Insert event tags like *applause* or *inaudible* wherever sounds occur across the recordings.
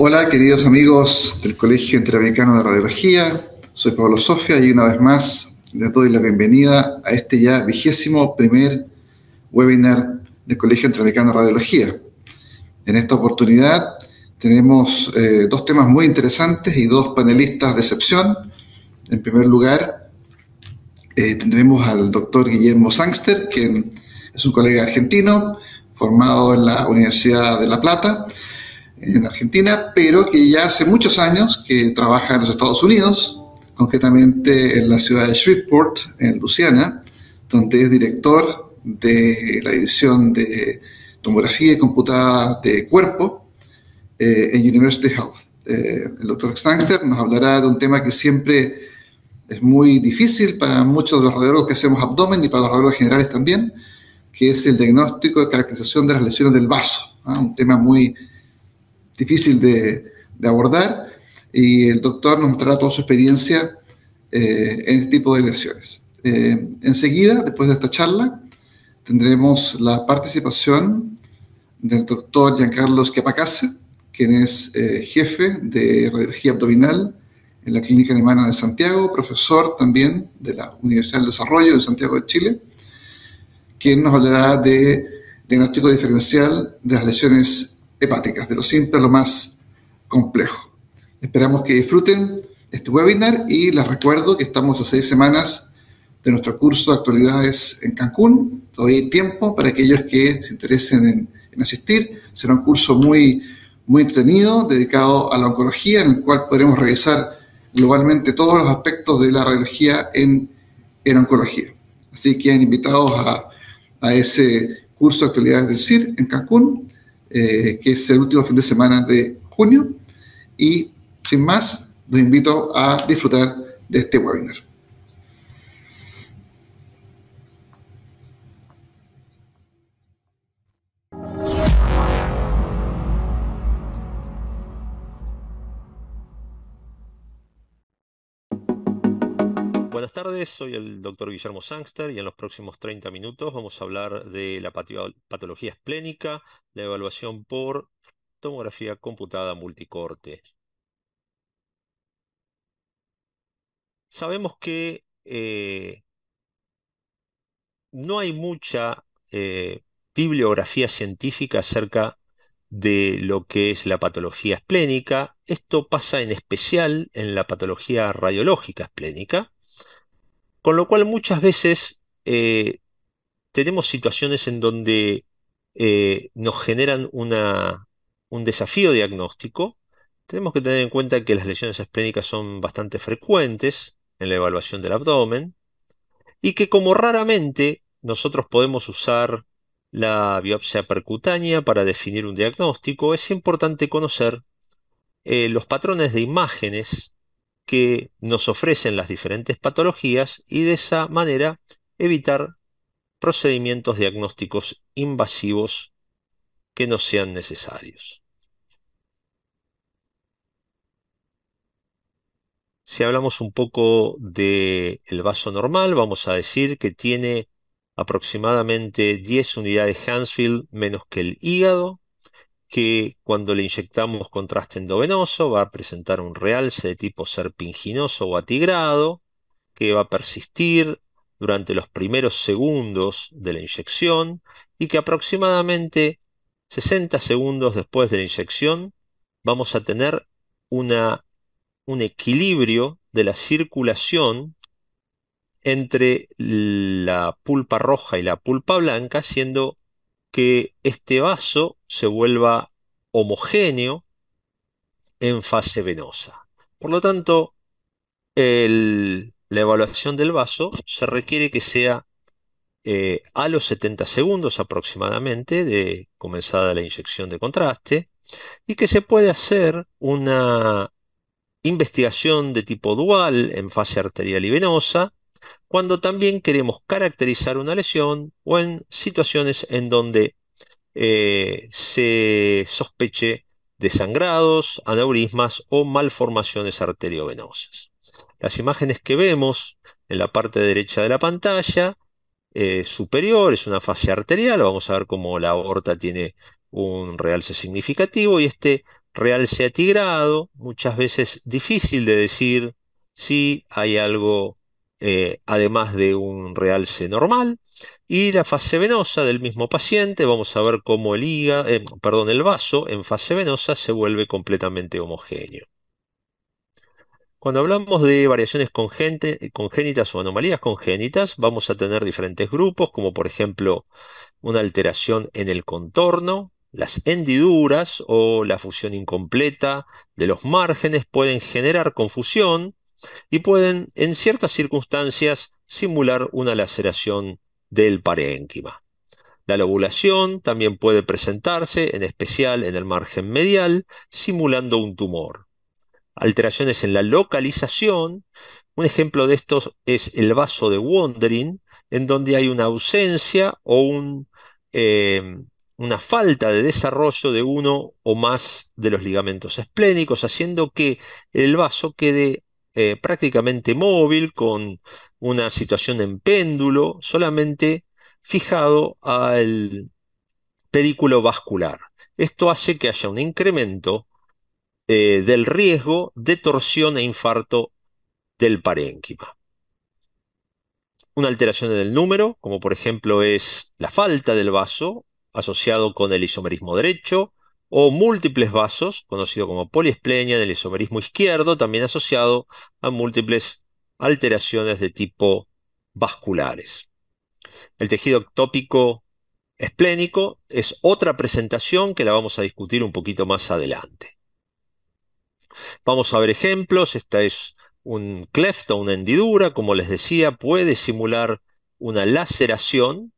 Hola, queridos amigos del Colegio Interamericano de Radiología. Soy Pablo Sofia y una vez más les doy la bienvenida a este ya vigésimo primer webinar del Colegio Entradecano de Radiología. En esta oportunidad tenemos eh, dos temas muy interesantes y dos panelistas de excepción. En primer lugar, eh, tendremos al doctor Guillermo Sangster, quien es un colega argentino, formado en la Universidad de La Plata, en Argentina, pero que ya hace muchos años que trabaja en los Estados Unidos, concretamente en la ciudad de Shreveport, en Luciana, donde es director de la edición de Tomografía y Computada de Cuerpo eh, en University Health. Eh, el doctor Stangster nos hablará de un tema que siempre es muy difícil para muchos de los radiólogos que hacemos abdomen y para los radiólogos generales también, que es el diagnóstico y caracterización de las lesiones del vaso, ¿ah? un tema muy difícil de, abordar y el doctor nos mostrará toda su experiencia eh, en este tipo de lesiones. enseguida, después de esta charla, tendremos la participación del doctor Giancarlo Schiapacase, quien es eh, jefe de radiología abdominal en la Clínica Alemana de Santiago, profesor también de la Universidad del Desarrollo de Santiago de Chile, quien nos hablará de diagnóstico diferencial de las lesiones hepáticas, de lo simple a lo más complejo. Esperamos que disfruten este webinar y les recuerdo que estamos a seis semanas de nuestro curso de actualidades en Cancún. Todavía hay tiempo para aquellos que se interesen en, asistir. Será un curso muy, muy entretenido, dedicado a la oncología, en el cual podremos revisar globalmente todos los aspectos de la radiología en, oncología. Así que invitados a, a, ese curso de actualidades del CIR en Cancún, eh, que es el último fin de semana de junio. Y sin más, los invito a disfrutar de este webinar. Buenas tardes, soy el doctor Guillermo Sangster y en los próximos 30 minutos vamos a hablar de la patología esplénica, la evaluación por tomografía computada multicorte. Sabemos que eh, no hay mucha eh, bibliografía científica acerca de lo que es la patología esplénica. Esto pasa en especial en la patología radiológica esplénica con lo cual muchas veces eh, tenemos situaciones en donde eh, nos generan un desafío diagnóstico. Tenemos que tener en cuenta que las lesiones esplénicas son bastante frecuentes en la evaluación del abdomen y que como raramente nosotros podemos usar la biopsia percutánea para definir un diagnóstico, es importante conocer eh, los patrones de imágenes que nos ofrecen las diferentes patologías y de esa manera evitar procedimientos diagnósticos invasivos que no sean necesarios. Si hablamos un poco del el vaso normal, vamos a decir que tiene aproximadamente 10 unidades Hansfield menos que el hígado, que cuando le inyectamos contraste endovenoso va a presentar un realce de tipo serpinginoso o atigrado, que va a persistir durante los primeros segundos de la inyección y que aproximadamente 60 segundos después de la inyección vamos a tener una, un equilibrio de la circulación entre la pulpa roja y la pulpa blanca, siendo que este vaso se vuelva homogéneo en fase venosa. Por lo tanto, la evaluación del vaso se requiere que sea eh, a los 70 segundos aproximadamente de comenzada la inyección de contraste y que se puede hacer una investigación de tipo dual en fase arterial y venosa cuando también queremos caracterizar una lesión o en situaciones en donde eh, se sospeche de sangrados, aneurismas o malformaciones arteriovenosas. Las imágenes que vemos en la parte derecha de la pantalla eh, superior es una fase arterial, vamos a ver cómo la aorta tiene un realce significativo y este realce atigrado, muchas veces difícil de decir si hay algo eh, además de un realce normal. Y la fase venosa del mismo paciente, vamos a ver cómo el eh, perdón, el vaso en fase venosa se vuelve completamente homogéneo. Cuando hablamos de variaciones congénitas o anomalías congénitas, vamos a tener diferentes grupos, como por ejemplo una alteración en el contorno, las hendiduras o la fusión incompleta de los márgenes pueden generar confusión y pueden, en ciertas circunstancias, simular una laceración del parénquima. La lobulación también puede presentarse, en especial en el margen medial, simulando un tumor. Alteraciones en la localización. Un ejemplo de estos es el vaso de Wondering, en donde hay una ausencia o eh, una falta de desarrollo de uno o más de los ligamentos esplénicos, haciendo que el vaso quede eh, prácticamente móvil, con una situación en péndulo, solamente fijado al pedículo vascular. Esto hace que haya un incremento eh, del riesgo de torsión e infarto del parénquima. Una alteración en el número, como por ejemplo es la falta del vaso asociado con el isomerismo derecho, o múltiples vasos, conocido como poliesplenia del isomerismo izquierdo, también asociado a múltiples alteraciones de tipo vasculares. El tejido ectópico esplénico es otra presentación que la vamos a discutir un poquito más adelante. Vamos a ver ejemplos. Esta es un o una hendidura, como les decía, puede simular una laceración,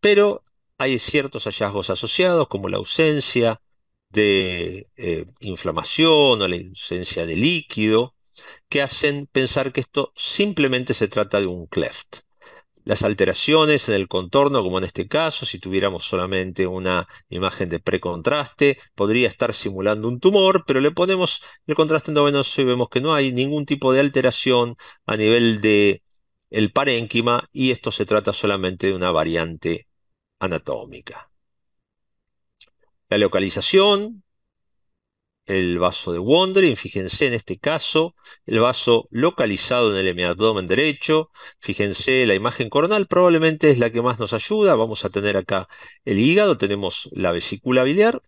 pero hay ciertos hallazgos asociados como la ausencia de eh, inflamación o la ausencia de líquido, que hacen pensar que esto simplemente se trata de un cleft. Las alteraciones en el contorno, como en este caso, si tuviéramos solamente una imagen de precontraste, podría estar simulando un tumor, pero le ponemos el contraste endovenoso y vemos que no hay ningún tipo de alteración a nivel de el parénquima y esto se trata solamente de una variante anatómica. La localización, el vaso de Wondering, fíjense en este caso, el vaso localizado en el hemiabdomen derecho, fíjense la imagen coronal, probablemente es la que más nos ayuda, vamos a tener acá el hígado, tenemos la vesícula biliar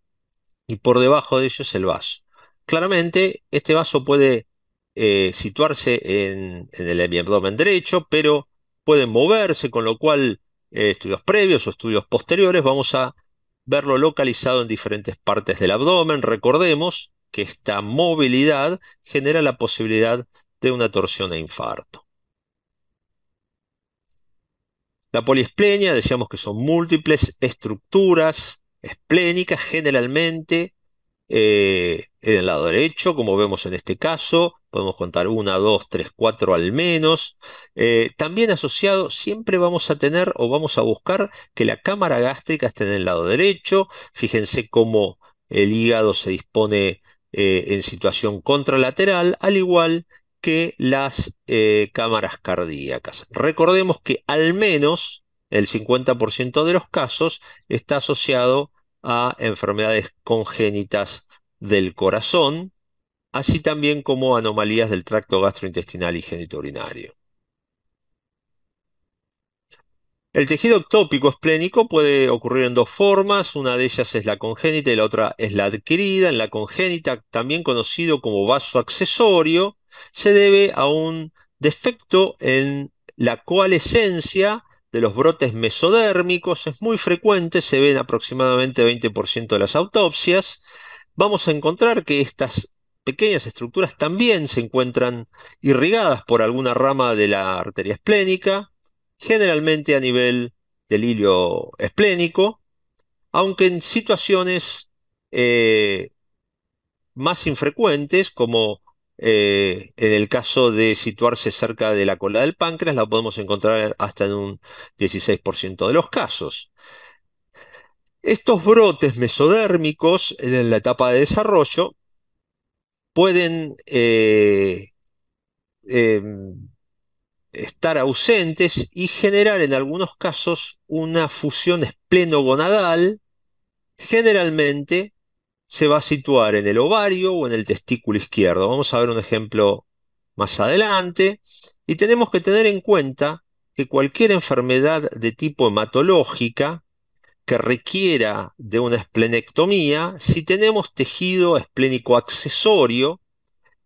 y por debajo de ellos el vaso. Claramente este vaso puede eh, situarse en, el hemiabdomen derecho, pero puede moverse, con lo cual eh, estudios previos o estudios posteriores vamos a verlo localizado en diferentes partes del abdomen. Recordemos que esta movilidad genera la posibilidad de una torsión e infarto. La poliesplenia, decíamos que son múltiples estructuras esplénicas, generalmente eh, en el lado derecho, como vemos en este caso, podemos contar una, dos, tres, cuatro al menos. Eh, también asociado, siempre vamos a tener o vamos a buscar que la cámara gástrica esté en el lado derecho. Fíjense cómo el hígado se dispone eh, en situación contralateral, al igual que las eh, cámaras cardíacas. Recordemos que al menos el 50% de los casos está asociado a enfermedades congénitas del corazón, así también como anomalías del tracto gastrointestinal y genitourinario. El tejido tópico esplénico puede ocurrir en dos formas, una de ellas es la congénita y la otra es la adquirida. En la congénita, también conocido como vaso accesorio, se debe a un defecto en la coalescencia de los brotes mesodérmicos, es muy frecuente, se ven aproximadamente 20% de las autopsias. Vamos a encontrar que estas pequeñas estructuras también se encuentran irrigadas por alguna rama de la arteria esplénica, generalmente a nivel del hilio esplénico, aunque en situaciones eh, más infrecuentes, como eh, en el caso de situarse cerca de la cola del páncreas, la podemos encontrar hasta en un 16% de los casos. Estos brotes mesodérmicos en la etapa de desarrollo pueden eh, em, estar ausentes y generar en algunos casos una fusión esplenogonadal, generalmente se va a situar en el ovario o en el testículo izquierdo. Vamos a ver un ejemplo más adelante. Y tenemos que tener en cuenta que cualquier enfermedad de tipo hematológica que requiera de una esplenectomía si tenemos tejido esplénico accesorio.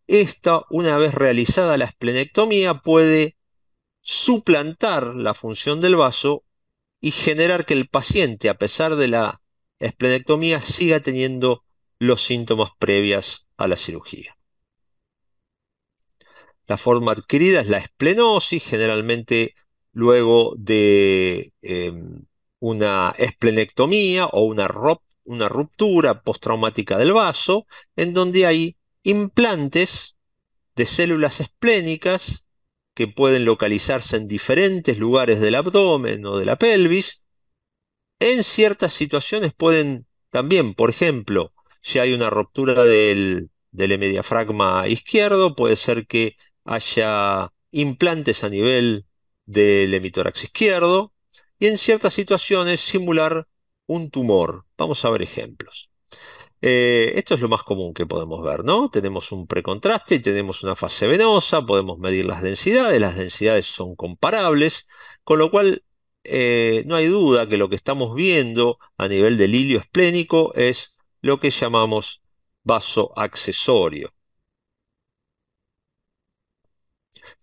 Esta, una vez realizada la esplenectomía, puede suplantar la función del vaso y generar que el paciente, a pesar de la esplenectomía, siga teniendo los síntomas previas a la cirugía. La forma adquirida es la esplenosis, generalmente luego de em, una esplenectomía o una, ruptura postraumática del vaso, en donde hay implantes de células esplénicas que pueden localizarse en diferentes lugares del abdomen o de la pelvis. En ciertas situaciones pueden también, por ejemplo, si hay una ruptura del, del izquierdo, puede ser que haya implantes a nivel del hemitórax izquierdo, y en ciertas situaciones simular un tumor. Vamos a ver ejemplos. Eh, esto es lo más común que podemos ver, ¿no? Tenemos un precontraste, y tenemos una fase venosa, podemos medir las densidades, las densidades son comparables, con lo cual eh, no hay duda que lo que estamos viendo a nivel del hilio esplénico es lo que llamamos vaso accesorio.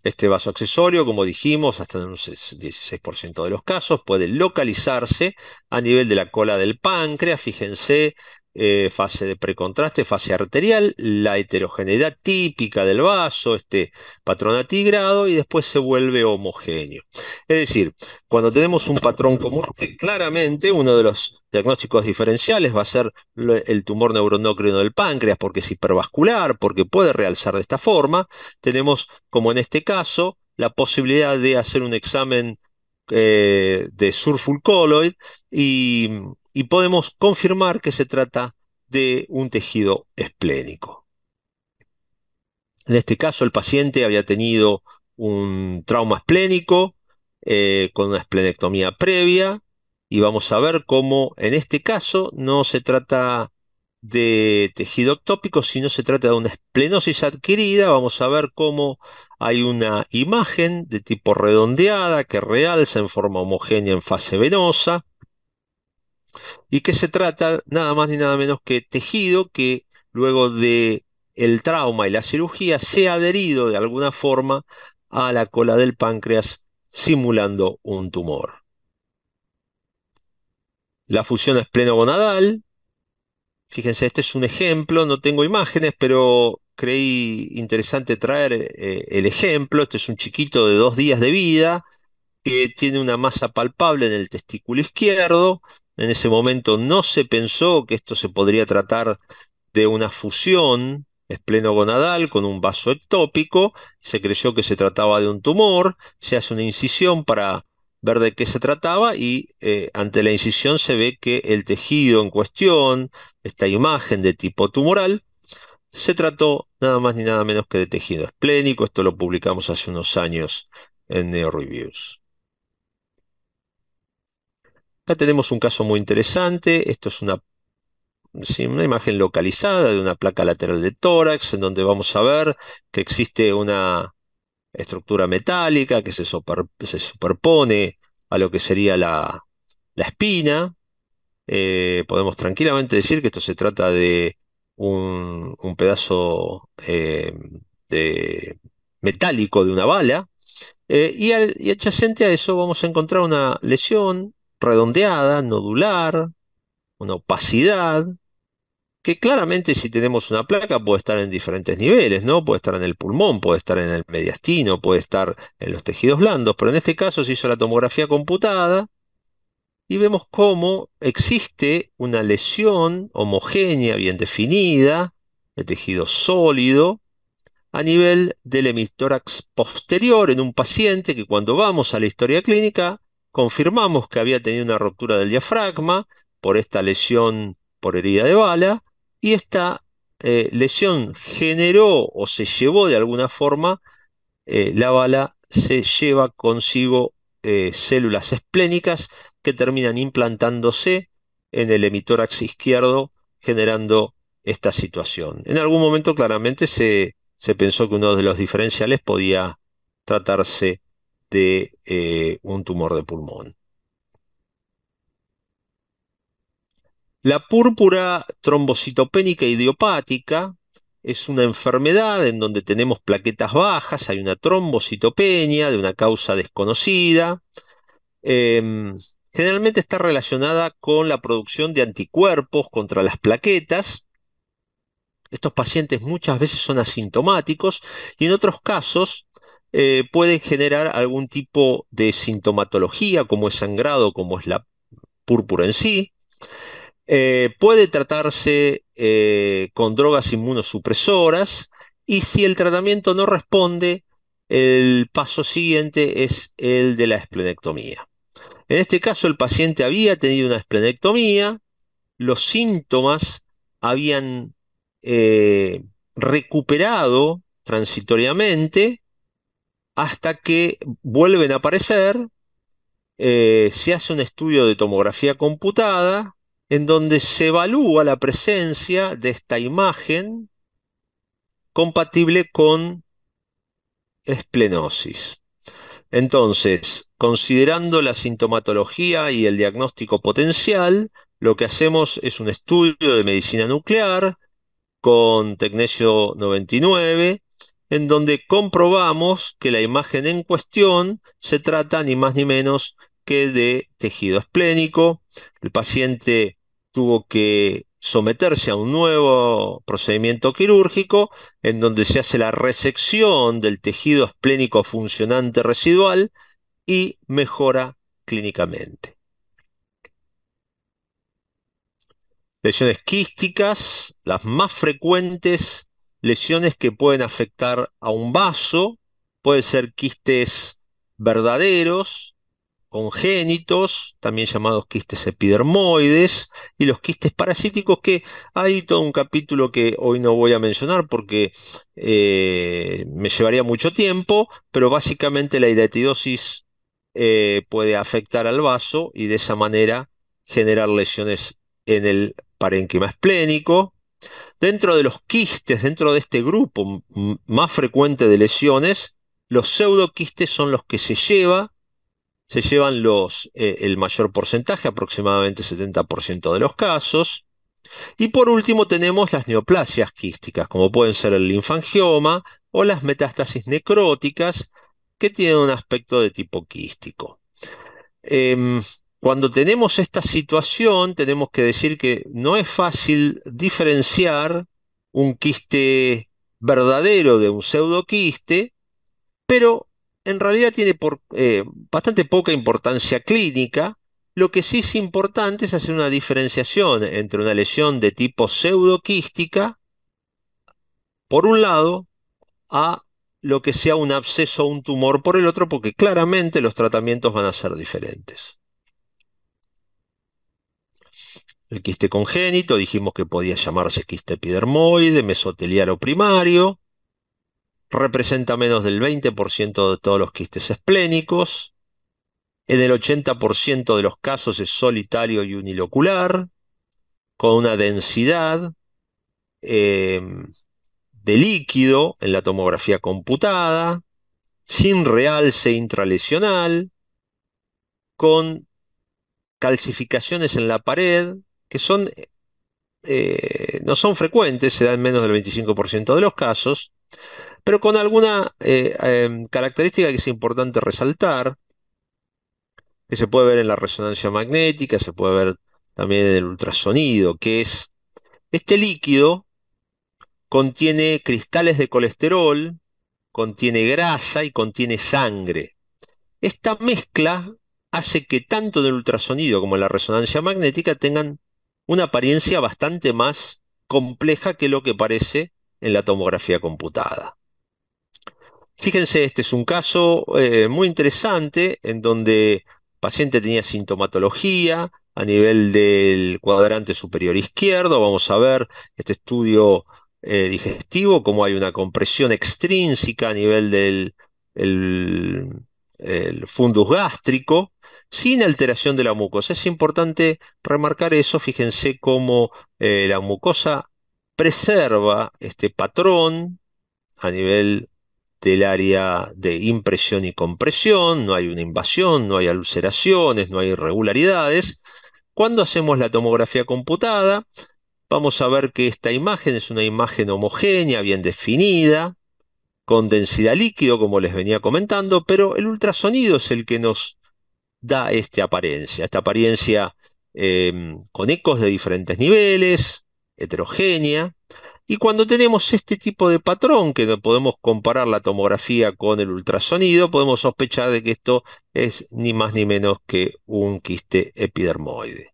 Este vaso accesorio, como dijimos, hasta en un 16% de los casos, puede localizarse a nivel de la cola del páncreas, fíjense, eh, fase de precontraste, fase arterial, la heterogeneidad típica del vaso, este patrón atigrado, y después se vuelve homogéneo. Es decir, cuando tenemos un patrón común, este claramente uno de los diagnósticos diferenciales va a ser el tumor neuronócrino del páncreas, porque es hipervascular, porque puede realzar de esta forma. Tenemos, como en este caso, la posibilidad de hacer un examen eh, de surfulcoloid y y podemos confirmar que se trata de un tejido esplénico. En este caso, el paciente había tenido un trauma esplénico eh, con una esplenectomía previa y vamos a ver cómo en este caso no se trata de tejido ectópico, sino se trata de una esplenosis adquirida. Vamos a ver cómo hay una imagen de tipo redondeada que realza en forma homogénea en fase venosa y que se trata nada más ni nada menos que tejido que luego de el trauma y la cirugía se ha adherido de alguna forma a la cola del páncreas simulando un tumor. La fusión es plenogonadal. Fíjense, este es un ejemplo, no tengo imágenes, pero creí interesante traer eh, el ejemplo. Este es un chiquito de dos días de vida que tiene una masa palpable en el testículo izquierdo, en ese momento no se pensó que esto se podría tratar de una fusión esplenogonadal con un vaso ectópico, se creyó que se trataba de un tumor, se hace una incisión para ver de qué se trataba y eh, ante la incisión se ve que el tejido en cuestión, esta imagen de tipo tumoral, se trató nada más ni nada menos que de tejido esplénico, esto lo publicamos hace unos años en Neo tenemos un caso muy interesante. Esto es una, imagen localizada de una placa lateral de tórax, en donde vamos a ver que existe una estructura metálica que se, superpone a lo que sería la, espina. Eh, podemos tranquilamente decir que esto se trata de un, pedazo eh, metálico de una bala. Eh, y, y adyacente a eso vamos a encontrar una lesión redondeada, nodular, una opacidad, que claramente si tenemos una placa puede estar en diferentes niveles, ¿no? Puede estar en el pulmón, puede estar en el mediastino, puede estar en los tejidos blandos, pero en este caso se hizo la tomografía computada y vemos cómo existe una lesión homogénea, bien definida, de tejido sólido, a nivel del hemitórax posterior en un paciente que cuando vamos a la historia clínica confirmamos que había tenido una ruptura del diafragma por esta lesión por herida de bala y esta eh, lesión generó o se llevó de alguna forma, eh, la bala se lleva consigo eh, células esplénicas que terminan implantándose en el hemitorax izquierdo generando esta situación. En algún momento claramente se, se pensó que uno de los diferenciales podía tratarse de eh, un tumor de pulmón. La púrpura trombocitopénica idiopática es una enfermedad en donde tenemos plaquetas bajas, hay una trombocitopenia de una causa desconocida. Em, generalmente está relacionada con la producción de anticuerpos contra las plaquetas. Estos pacientes muchas veces son asintomáticos y en otros casos eh, puede generar algún tipo de sintomatología, como es sangrado, como es la púrpura en sí. Eh, puede tratarse eh, con drogas inmunosupresoras y si el tratamiento no responde, el paso siguiente es el de la esplenectomía. En este caso, el paciente había tenido una esplenectomía, los síntomas habían recuperado transitoriamente hasta que vuelven a aparecer, eh, se hace un estudio de tomografía computada en donde se evalúa la presencia de esta imagen compatible con esplenosis. Entonces, considerando la sintomatología y el diagnóstico potencial, lo que hacemos es un estudio de medicina nuclear con tecnesio 99 en donde comprobamos que la imagen en cuestión se trata ni más ni menos que de tejido esplénico. El paciente tuvo que someterse a un nuevo procedimiento quirúrgico en donde se hace la resección del tejido esplénico funcionante residual y mejora clínicamente. Lesiones quísticas, las más frecuentes lesiones que pueden afectar a un vaso, pueden ser quistes verdaderos, congénitos, también llamados quistes epidermoides, y los quistes parasíticos, que hay todo un capítulo que hoy no voy a mencionar porque eh, me llevaría mucho tiempo, pero básicamente la hidratidosis eh, puede afectar al vaso y de esa manera generar lesiones en el parénquima esplénico, Dentro de los quistes, dentro de este grupo más frecuente de lesiones, los pseudoquistes son los que se lleva, se llevan los, eh, el mayor porcentaje, aproximadamente 70% de los casos. Y por último tenemos las neoplasias quísticas, como pueden ser el linfangioma o las metástasis necróticas, que tienen un aspecto de tipo quístico. Em, cuando tenemos esta situación, tenemos que decir que no es fácil diferenciar un quiste verdadero de un pseudoquiste, pero en realidad tiene por, eh, bastante poca importancia clínica. Lo que sí es importante es hacer una diferenciación entre una lesión de tipo pseudoquística, por un lado, a lo que sea un absceso o un tumor por el otro, porque claramente los tratamientos van a ser diferentes. El quiste congénito, dijimos que podía llamarse quiste epidermoide, mesotelial o primario. Representa menos del 20% de todos los quistes esplénicos. En el 80% de los casos es solitario y unilocular, con una densidad em, de líquido en la tomografía computada, sin realce intralesional, con calcificaciones en la pared, que son, eh, no son frecuentes, se dan menos del 25% de los casos, pero con alguna eh, em, característica que es importante resaltar, que se puede ver en la resonancia magnética, se puede ver también en el ultrasonido, que es este líquido contiene cristales de colesterol, contiene grasa y contiene sangre. Esta mezcla hace que tanto en el ultrasonido como en la resonancia magnética tengan una apariencia bastante más compleja que lo que parece en la tomografía computada. Fíjense, este es un caso eh, muy interesante en donde el paciente tenía sintomatología a nivel del cuadrante superior izquierdo. Vamos a ver este estudio eh, digestivo, cómo hay una compresión extrínseca a nivel del el fundus gástrico sin alteración de la mucosa. Es importante remarcar eso, fíjense cómo eh, la mucosa preserva este patrón a nivel del área de impresión y compresión, no hay una invasión, no hay ulceraciones, no hay irregularidades. Cuando hacemos la tomografía computada, vamos a ver que esta imagen es una imagen homogénea, bien definida, con densidad líquido, como les venía comentando, pero el ultrasonido es el que nos da esta apariencia, esta apariencia em, con ecos de diferentes niveles, heterogénea, y cuando tenemos este tipo de patrón, que podemos comparar la tomografía con el ultrasonido, podemos sospechar de que esto es ni más ni menos que un quiste epidermoide.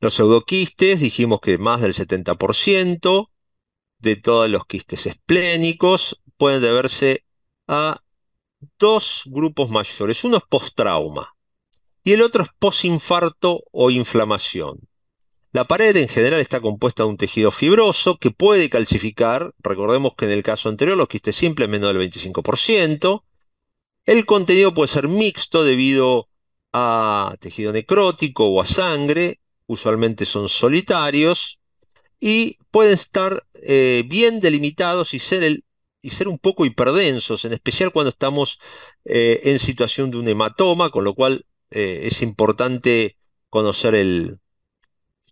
Los pseudoquistes, dijimos que más del 70% de todos los quistes esplénicos pueden deberse a dos grupos mayores. Uno es post-trauma y el otro es post-infarto o inflamación. La pared en general está compuesta de un tejido fibroso que puede calcificar. Recordemos que en el caso anterior los quistes simples menos del 25%. El contenido puede ser mixto debido a tejido necrótico o a sangre. Usualmente son solitarios y pueden estar eh, bien delimitados y ser el y ser un poco hiperdensos, en especial cuando estamos eh, en situación de un hematoma, con lo cual eh, es importante conocer, el,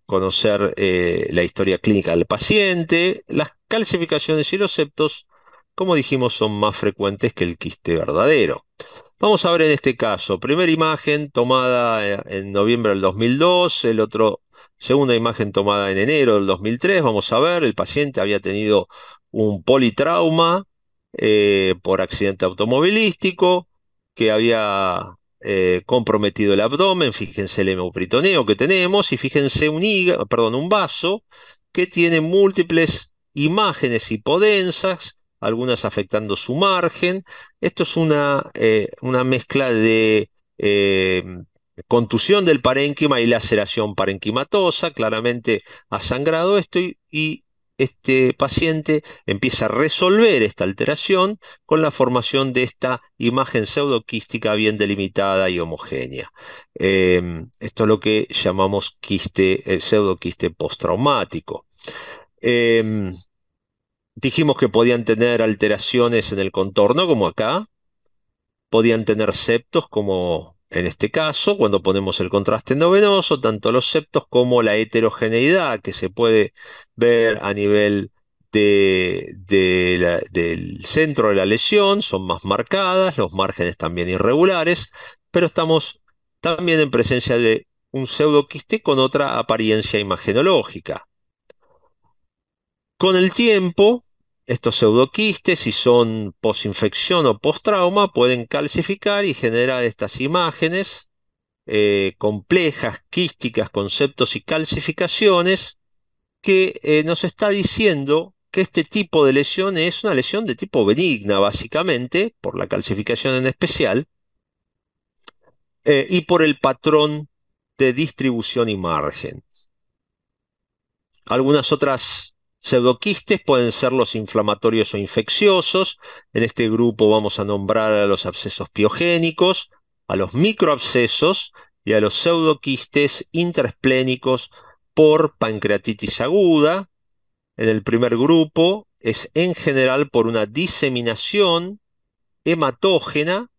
conocer eh, la historia clínica del paciente. Las calcificaciones y los septos, como dijimos, son más frecuentes que el quiste verdadero. Vamos a ver en este caso, primera imagen tomada en noviembre del 2002, el otro Segunda imagen tomada en enero del 2003, vamos a ver, el paciente había tenido un politrauma eh, por accidente automovilístico, que había eh, comprometido el abdomen, fíjense el hemopritoneo que tenemos y fíjense un, perdón, un vaso que tiene múltiples imágenes hipodensas, algunas afectando su margen. Esto es una, eh, una mezcla de contusión del parénquima y laceración parenquimatosa, claramente ha sangrado esto y este paciente empieza a resolver esta alteración con la formación de esta imagen pseudoquística bien delimitada y homogénea. Em, esto es lo que llamamos quiste, pseudoquiste postraumático. Em, dijimos que podían tener alteraciones en el contorno, como acá. Podían tener septos, como en este caso, cuando ponemos el contraste endovenoso, tanto los septos como la heterogeneidad que se puede ver a nivel del centro de la lesión son más marcadas, los márgenes también irregulares, pero estamos también en presencia de un pseudoquiste con otra apariencia imagenológica. Con el tiempo, estos pseudoquistes, si son posinfección o posttrauma, pueden calcificar y generar estas imágenes eh, complejas, quísticas, conceptos y calcificaciones que eh, nos está diciendo que este tipo de lesión es una lesión de tipo benigna, básicamente, por la calcificación en especial, eh, y por el patrón de distribución y margen. Algunas otras Pseudoquistes pueden ser los inflamatorios o infecciosos. En este grupo vamos a nombrar a los abscesos piogénicos, a los microabscesos y a los pseudoquistes intraesplénicos por pancreatitis aguda. En el primer grupo es en general por una diseminación hematógena.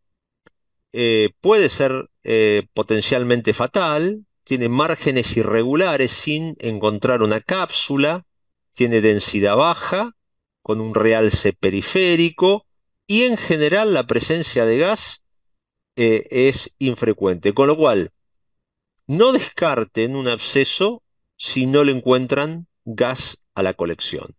Eh, puede ser eh, potencialmente fatal. Tiene márgenes irregulares sin encontrar una cápsula tiene densidad baja, con un realce periférico y en general la presencia de gas eh, es infrecuente. Con lo cual, no descarten un absceso si no le encuentran gas a la colección.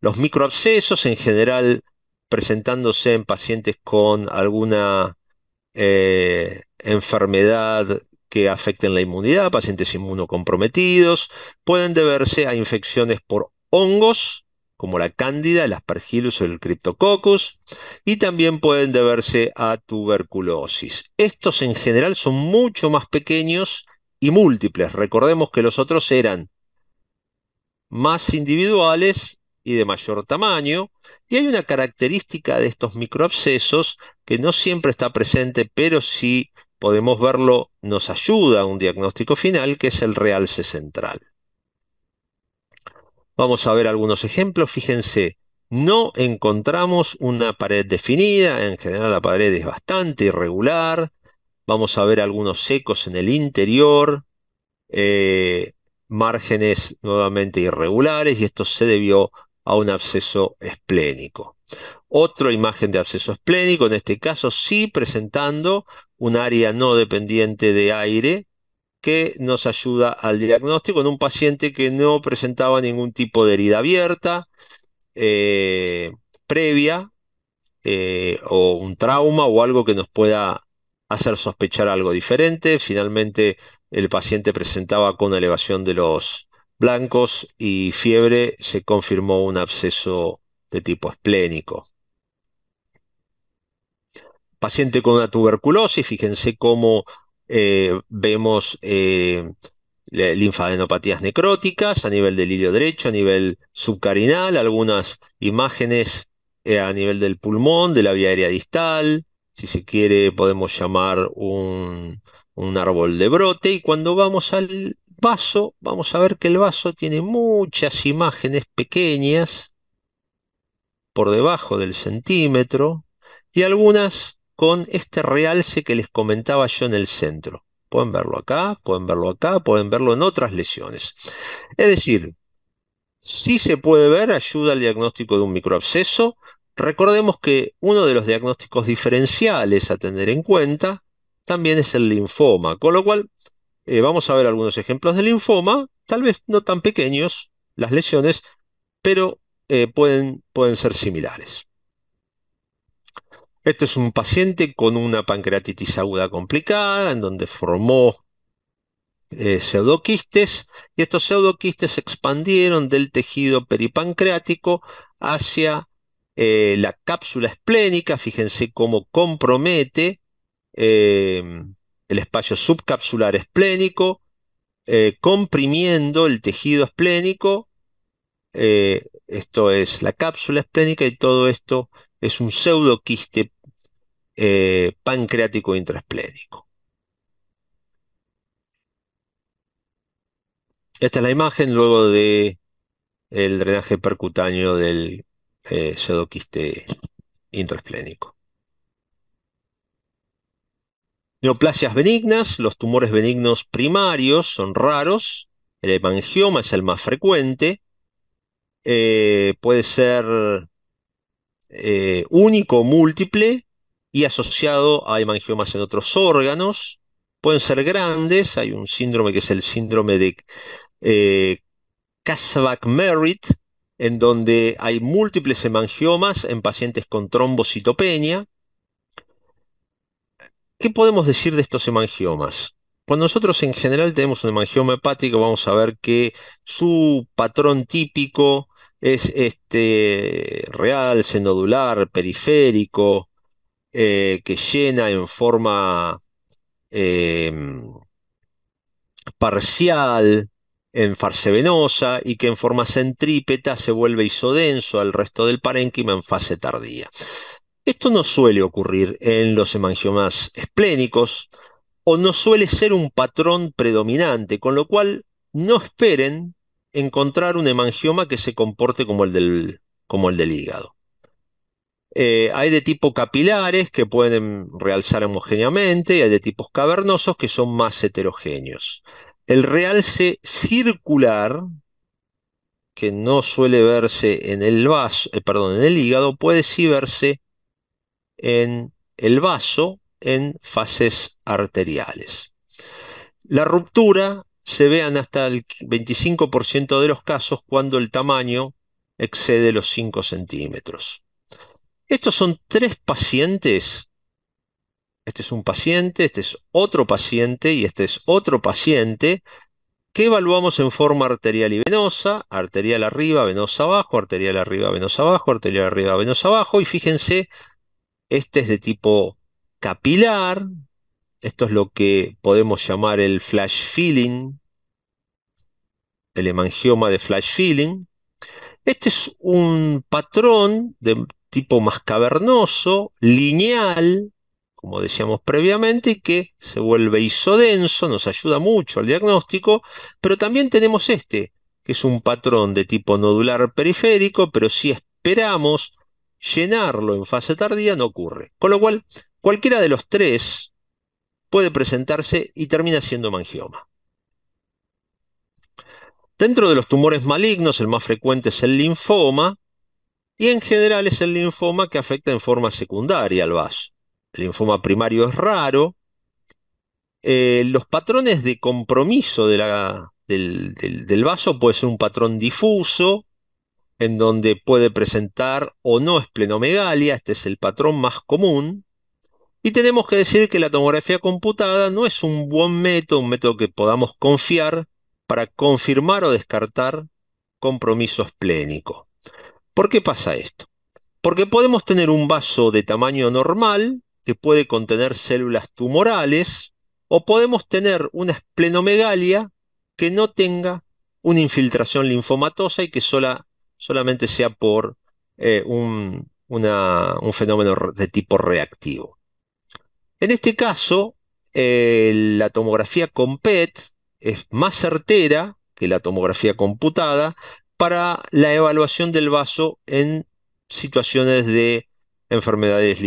Los microabscesos en general presentándose en pacientes con alguna eh, enfermedad que afecten la inmunidad, pacientes inmunocomprometidos, pueden deberse a infecciones por hongos, como la cándida, el aspergillus o el criptococcus, y también pueden deberse a tuberculosis. Estos en general son mucho más pequeños y múltiples. Recordemos que los otros eran más individuales y de mayor tamaño. Y hay una característica de estos microabscesos que no siempre está presente, pero sí podemos verlo, nos ayuda a un diagnóstico final que es el realce central. Vamos a ver algunos ejemplos. Fíjense, no encontramos una pared definida. En general la pared es bastante irregular. Vamos a ver algunos secos en el interior. Eh, márgenes nuevamente irregulares y esto se debió a un absceso esplénico. Otra imagen de absceso esplénico, en este caso sí presentando un área no dependiente de aire que nos ayuda al diagnóstico en un paciente que no presentaba ningún tipo de herida abierta eh, previa eh, o un trauma o algo que nos pueda hacer sospechar algo diferente. Finalmente el paciente presentaba con elevación de los blancos y fiebre, se confirmó un absceso de tipo esplénico paciente con una tuberculosis, fíjense cómo eh, vemos eh, linfadenopatías necróticas a nivel del hilo derecho, a nivel subcarinal, algunas imágenes eh, a nivel del pulmón, de la vía aérea distal, si se quiere podemos llamar un árbol de brote, y cuando vamos al vaso, vamos a ver que el vaso tiene muchas imágenes pequeñas por debajo del centímetro y algunas con este realce que les comentaba yo en el centro. Pueden verlo acá, pueden verlo acá, pueden verlo en otras lesiones. Es decir, si se puede ver, ayuda al diagnóstico de un microabsceso. Recordemos que uno de los diagnósticos diferenciales a tener en cuenta también es el linfoma, con lo cual eh, vamos a ver algunos ejemplos de linfoma, tal vez no tan pequeños las lesiones, pero eh, pueden, pueden ser similares. Este es un paciente con una pancreatitis aguda complicada, en donde formó eh, pseudoquistes, y estos pseudoquistes se expandieron del tejido peripancreático hacia eh, la cápsula esplénica. Fíjense cómo compromete em, el espacio subcapsular esplénico, eh, comprimiendo el tejido esplénico. esto es la cápsula esplénica y todo esto es un pseudoquiste eh, pancreático intraesplénico. Esta es la imagen luego de drenaje percutáneo del pseudoquiste eh, intraesplénico. Neoplasias benignas, los tumores benignos primarios son raros, el hemangioma es el más frecuente, eh, puede ser único único, múltiple, y asociado a hemangiomas en otros órganos. Pueden ser grandes, hay un síndrome que es el síndrome de eh, merit en donde hay múltiples hemangiomas en pacientes con trombocitopenia. ¿Qué podemos decir de estos hemangiomas? Cuando nosotros en general tenemos un hemangioma hepático, vamos a ver que su patrón típico es este real, senodular, periférico, eh, que llena en forma em, parcial, en fase venosa y que en forma centrípeta se vuelve isodenso al resto del parénquima en fase tardía. Esto no suele ocurrir en los hemangiomas esplénicos o no suele ser un patrón predominante, con lo cual no esperen encontrar un hemangioma que se comporte como el del, como el del hígado. Eh, hay de tipo capilares que pueden realzar homogéneamente y hay de tipos cavernosos que son más heterogéneos. El realce circular, que no suele verse en el vaso, eh, perdón, en el hígado, puede sí verse en el vaso en fases arteriales. La ruptura se ve en hasta el 25% de los casos cuando el tamaño excede los 5 centímetros. Estos son tres pacientes. Este es un paciente, este es otro paciente y este es otro paciente que evaluamos en forma arterial y venosa, arterial arriba, venosa abajo, arterial arriba, venosa abajo, arterial arriba, venosa abajo. Y fíjense, este es de tipo capilar. Esto es lo que podemos llamar el flash filling, el hemangioma de flash filling. Este es un patrón de tipo más cavernoso, lineal, como decíamos previamente, y que se vuelve isodenso, nos ayuda mucho al diagnóstico, pero también tenemos este, que es un patrón de tipo nodular periférico, pero si esperamos llenarlo en fase tardía no ocurre. Con lo cual, cualquiera de los tres puede presentarse y termina siendo mangioma. Dentro de los tumores malignos, el más frecuente es el linfoma, y en general es el linfoma que afecta en forma secundaria al vaso. El linfoma primario es raro. Eh, los patrones de compromiso del, vaso puede ser un patrón difuso, en donde puede presentar o no esplenomegalia, este es el patrón más común. Y tenemos que decir que la tomografía computada no es un buen método, un método que podamos confiar para confirmar o descartar compromisos esplénico. ¿Por qué pasa esto? Porque podemos tener un vaso de tamaño normal que puede contener células tumorales o podemos tener una esplenomegalia que no tenga una infiltración linfomatosa y que sola, solamente sea por eh, un, fenómeno de tipo reactivo. En este caso, eh, la tomografía con PET es más certera que la tomografía computada, para la evaluación del vaso en situaciones de enfermedades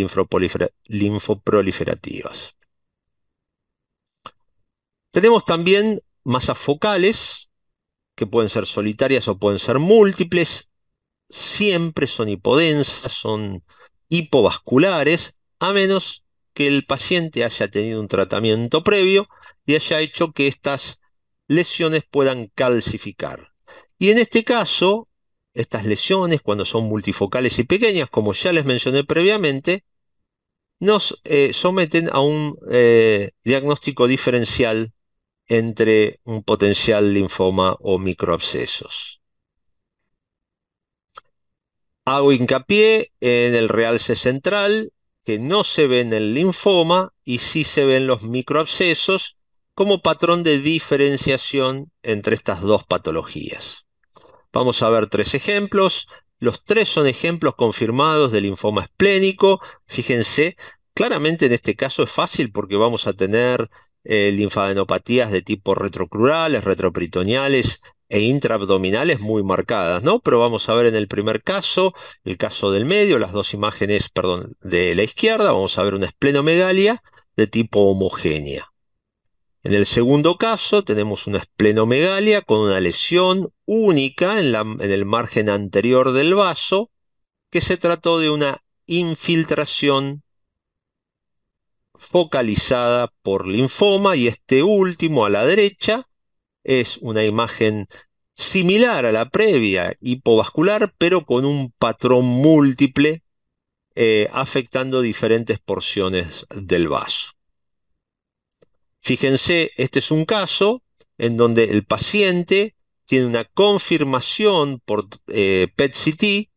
linfoproliferativas. Tenemos también masas focales, que pueden ser solitarias o pueden ser múltiples, siempre son hipodensas, son hipovasculares, a menos que el paciente haya tenido un tratamiento previo y haya hecho que estas lesiones puedan calcificar. Y en este caso, estas lesiones, cuando son multifocales y pequeñas, como ya les mencioné previamente, nos eh, someten a un eh, diagnóstico diferencial entre un potencial linfoma o microabscesos. Hago hincapié en el realce central, que no se ve en el linfoma y sí se ven los microabscesos, como patrón de diferenciación entre estas dos patologías. Vamos a ver tres ejemplos. Los tres son ejemplos confirmados del linfoma esplénico. Fíjense, claramente en este caso es fácil porque vamos a tener eh, linfadenopatías de tipo retrocrurales, retroperitoneales e intraabdominales muy marcadas, ¿no? Pero vamos a ver en el primer caso, el caso del medio, las dos imágenes, perdón, de la izquierda, vamos a ver una esplenomegalia de tipo homogénea. En el segundo caso tenemos una esplenomegalia con una lesión única en, el margen anterior del vaso que se trató de una infiltración focalizada por linfoma y este último a la derecha es una imagen similar a la previa hipovascular pero con un patrón múltiple eh, afectando diferentes porciones del vaso. Fíjense, este es un caso en donde el paciente tiene una confirmación por eh, PET-CT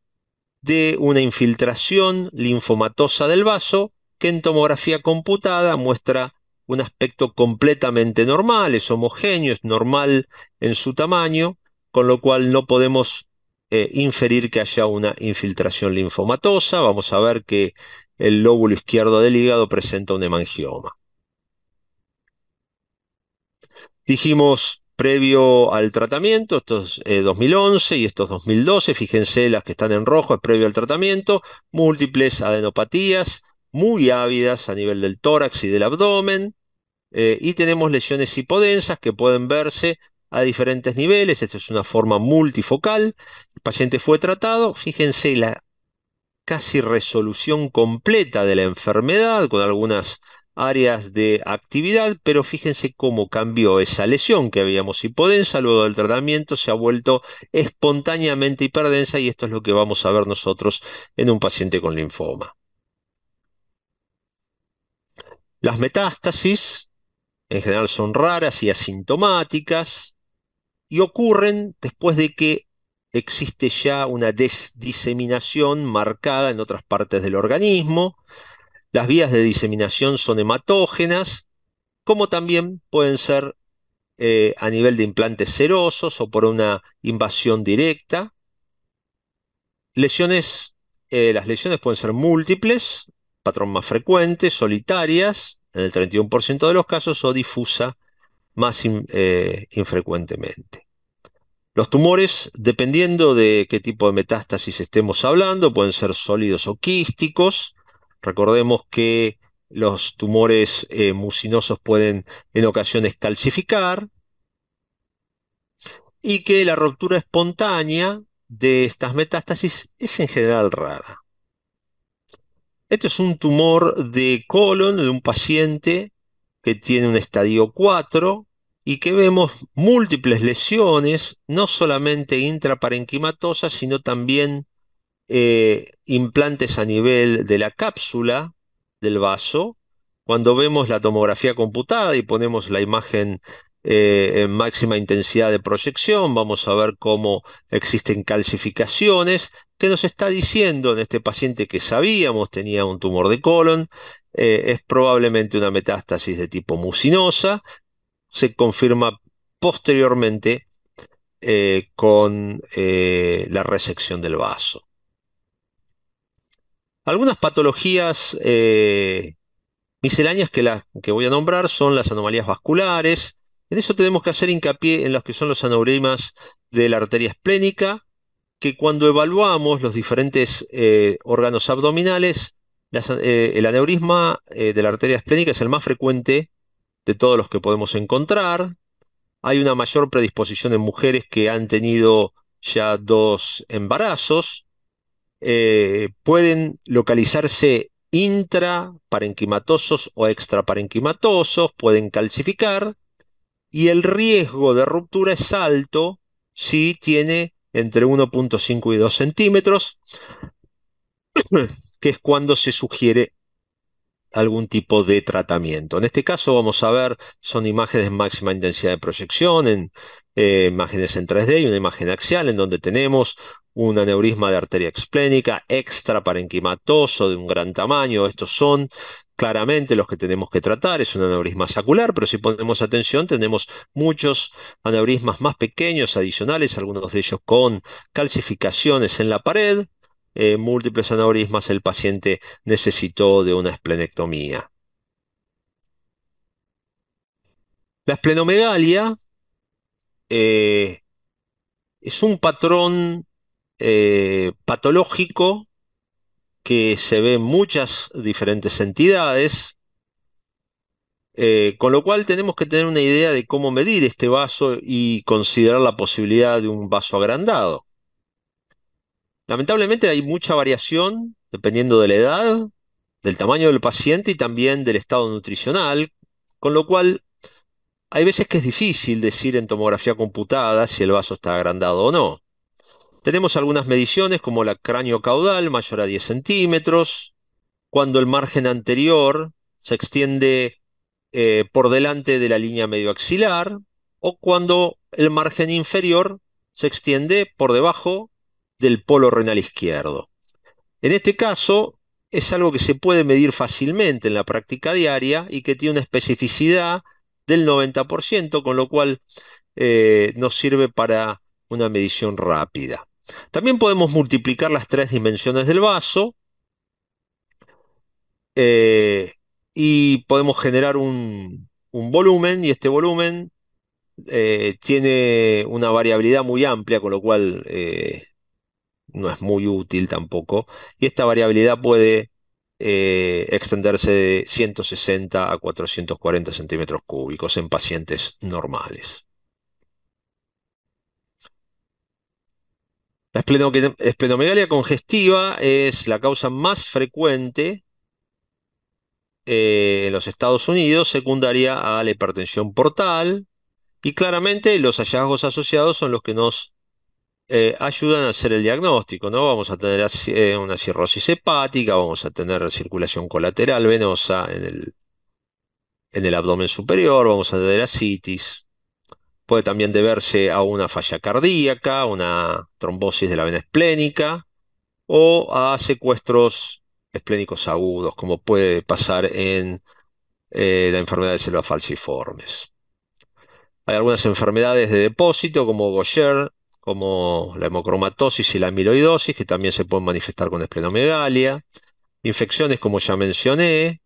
de una infiltración linfomatosa del vaso que en tomografía computada muestra un aspecto completamente normal, es homogéneo, es normal en su tamaño, con lo cual no podemos eh, inferir que haya una infiltración linfomatosa. Vamos a ver que el lóbulo izquierdo del hígado presenta un hemangioma. Dijimos previo al tratamiento, estos 2011 eh, y estos 2012, fíjense las que están en rojo, es previo al tratamiento, múltiples adenopatías muy ávidas a nivel del tórax y del abdomen, eh, y tenemos lesiones hipodensas que pueden verse a diferentes niveles, esto es una forma multifocal, el paciente fue tratado, fíjense la casi resolución completa de la enfermedad, con algunas áreas de actividad, pero fíjense cómo cambió esa lesión que habíamos hipodensa, luego del tratamiento se ha vuelto espontáneamente hiperdensa y esto es lo que vamos a ver nosotros en un paciente con linfoma. Las metástasis en general son raras y asintomáticas y ocurren después de que existe ya una diseminación marcada en otras partes del organismo, las vías de diseminación son hematógenas, como también pueden ser eh, a nivel de implantes serosos o por una invasión directa. Eh, las lesiones pueden ser múltiples, patrón más frecuente, solitarias, en el 31% de los casos, o difusa más eh, infrecuentemente. Los tumores, dependiendo de qué tipo de metástasis estemos hablando, pueden ser sólidos o quísticos, Recordemos que los tumores eh, mucinosos pueden en ocasiones calcificar y que la ruptura espontánea de estas metástasis es en general rara. Este es un tumor de colon de un paciente que tiene un estadio 4 y que vemos múltiples lesiones, no solamente intraparenquimatosas, sino también eh, implantes a nivel de la cápsula del vaso. Cuando vemos la tomografía computada y ponemos la imagen eh, en máxima intensidad de proyección, vamos a ver cómo existen calcificaciones, que nos está diciendo en este paciente que sabíamos tenía un tumor de colon, eh, es probablemente una metástasis de tipo mucinosa, se confirma posteriormente con la resección del vaso. Algunas patologías eh, misceláneas que, voy a nombrar son las anomalías vasculares. En eso tenemos que hacer hincapié en los que son los aneurismas de la arteria esplénica, que cuando evaluamos los diferentes eh, órganos abdominales, eh, el aneurisma de la arteria esplénica es el más frecuente de todos los que podemos encontrar. Hay una mayor predisposición en mujeres que han tenido ya dos embarazos. Eh, pueden localizarse intraparenquimatosos o extraparenquimatosos, pueden calcificar y el riesgo de ruptura es alto si tiene entre 1.5 y 2 centímetros, *coughs* que es cuando se sugiere algún tipo de tratamiento. En este caso vamos a ver, son imágenes máxima intensidad de proyección, en, eh, imágenes en 3D y una imagen axial en donde tenemos un aneurisma de arteria esplénica extra parenquimatoso de un gran tamaño. Estos son claramente los que tenemos que tratar. Es un aneurisma sacular, pero si ponemos atención, tenemos muchos aneurismas más pequeños, adicionales, algunos de ellos con calcificaciones en la pared. Eh, múltiples aneurismas, el paciente necesitó de una esplenectomía. La esplenomegalia eh, es un patrón eh, patológico que se ve en muchas diferentes entidades, eh, con lo cual tenemos que tener una idea de cómo medir este vaso y considerar la posibilidad de un vaso agrandado. Lamentablemente hay mucha variación dependiendo de la edad, del tamaño del paciente y también del estado nutricional, con lo cual hay veces que es difícil decir en tomografía computada si el vaso está agrandado o no. Tenemos algunas mediciones como la cráneo caudal mayor a 10 centímetros, cuando el margen anterior se extiende eh, por delante de la línea medio axilar, o cuando el margen inferior se extiende por debajo del polo renal izquierdo. En este caso, es algo que se puede medir fácilmente en la práctica diaria y que tiene una especificidad del 90%, con lo cual eh, nos sirve para una medición rápida. También podemos multiplicar las tres dimensiones del vaso eh, y podemos generar un, volumen y este volumen eh, tiene una variabilidad muy amplia, con lo cual eh, no es muy útil tampoco. Y esta variabilidad puede extenderse de 160 a 440 centímetros cúbicos en pacientes normales. La esplenomegalia congestiva es la causa más frecuente eh, en los Estados Unidos, secundaria a la hipertensión portal, y claramente los hallazgos asociados son los que nos eh, ayudan a hacer el diagnóstico, ¿no? Vamos a tener eh, una cirrosis hepática, vamos a tener circulación colateral venosa en el, en el abdomen superior, vamos a tener ascitis, Puede también deberse a una falla cardíaca, una trombosis de la vena esplénica o a secuestros esplénicos agudos, como puede pasar en eh, la enfermedad de células falciformes. Hay algunas enfermedades de depósito, como Gaucher, como la hemocromatosis y la amiloidosis, que también se pueden manifestar con esplenomegalia. Infecciones, como ya mencioné,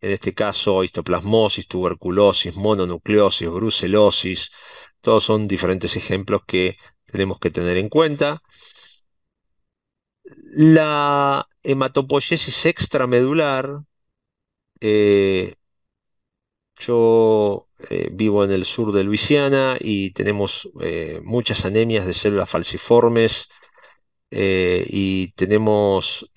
en este caso histoplasmosis, tuberculosis, mononucleosis, brucelosis, todos son diferentes ejemplos que tenemos que tener en cuenta. La hematopoyesis extramedular, eh, yo eh, vivo en el sur de Luisiana y tenemos eh, muchas anemias de células falciformes y tenemos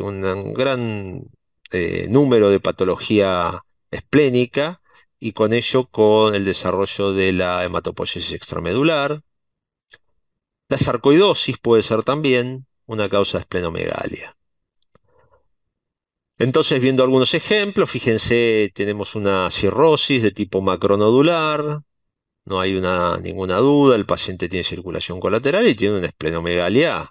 una gran este número de patología esplénica y con ello con el desarrollo de la hematopoiesis extramedular. La sarcoidosis puede ser también una causa de esplenomegalia. Entonces, viendo algunos ejemplos, fíjense, tenemos una cirrosis de tipo macronodular, no hay ninguna duda, el paciente tiene circulación colateral y tiene una esplenomegalia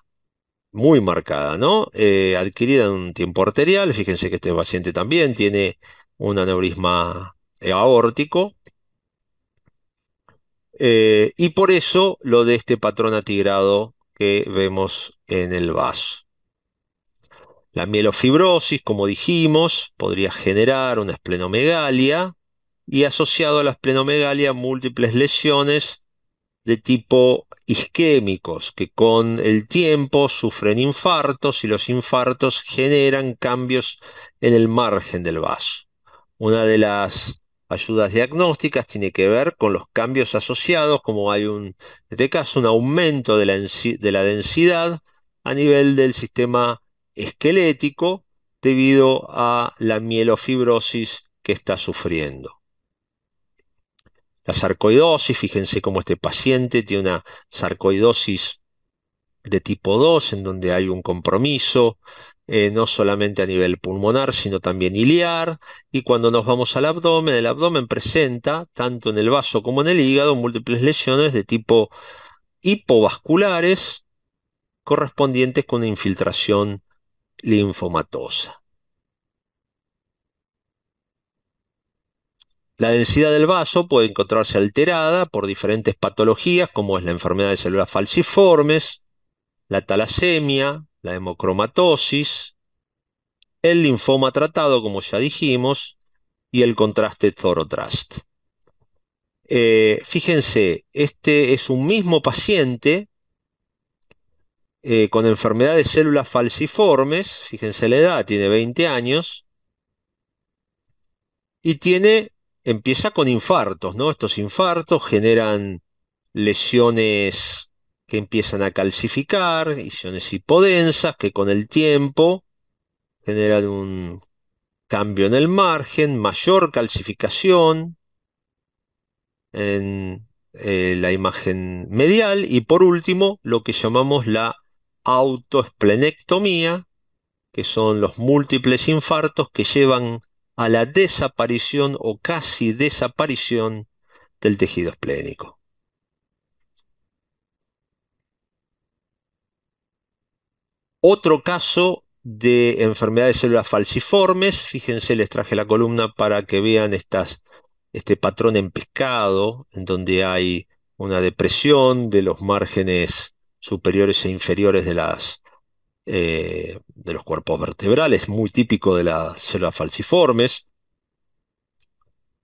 muy marcada, ¿no? Eh, adquirida en un tiempo arterial, fíjense que este paciente también tiene un aneurisma eh, aórtico. Eh, y por eso lo de este patrón atigrado que vemos en el vaso. La mielofibrosis, como dijimos, podría generar una esplenomegalia y asociado a la esplenomegalia múltiples lesiones de tipo isquémicos que con el tiempo sufren infartos y los infartos generan cambios en el margen del vaso. Una de las ayudas diagnósticas tiene que ver con los cambios asociados, como hay un, en este caso, un aumento de la, de la densidad a nivel del sistema esquelético debido a la mielofibrosis que está sufriendo. La sarcoidosis, fíjense cómo este paciente tiene una sarcoidosis de tipo 2, en donde hay un compromiso, eh, no solamente a nivel pulmonar, sino también iliar. Y cuando nos vamos al abdomen, el abdomen presenta, tanto en el vaso como en el hígado, múltiples lesiones de tipo hipovasculares correspondientes con infiltración linfomatosa. La densidad del vaso puede encontrarse alterada por diferentes patologías como es la enfermedad de células falciformes, la talasemia, la hemocromatosis, el linfoma tratado, como ya dijimos, y el contraste thorotrast. Eh, fíjense, este es un mismo paciente eh, con enfermedad de células falciformes, fíjense la edad, tiene 20 años, y tiene empieza con infartos, ¿no? Estos infartos generan lesiones que empiezan a calcificar, lesiones hipodensas que con el tiempo generan un cambio en el margen, mayor calcificación en eh, la imagen medial y por último lo que llamamos la autoesplenectomía, que son los múltiples infartos que llevan a la desaparición o casi desaparición del tejido esplénico. Otro caso de enfermedades de células falciformes, fíjense, les traje la columna para que vean este patrón en pescado, en donde hay una depresión de los márgenes superiores e inferiores de las eh, de los cuerpos vertebrales, muy típico de las células falciformes.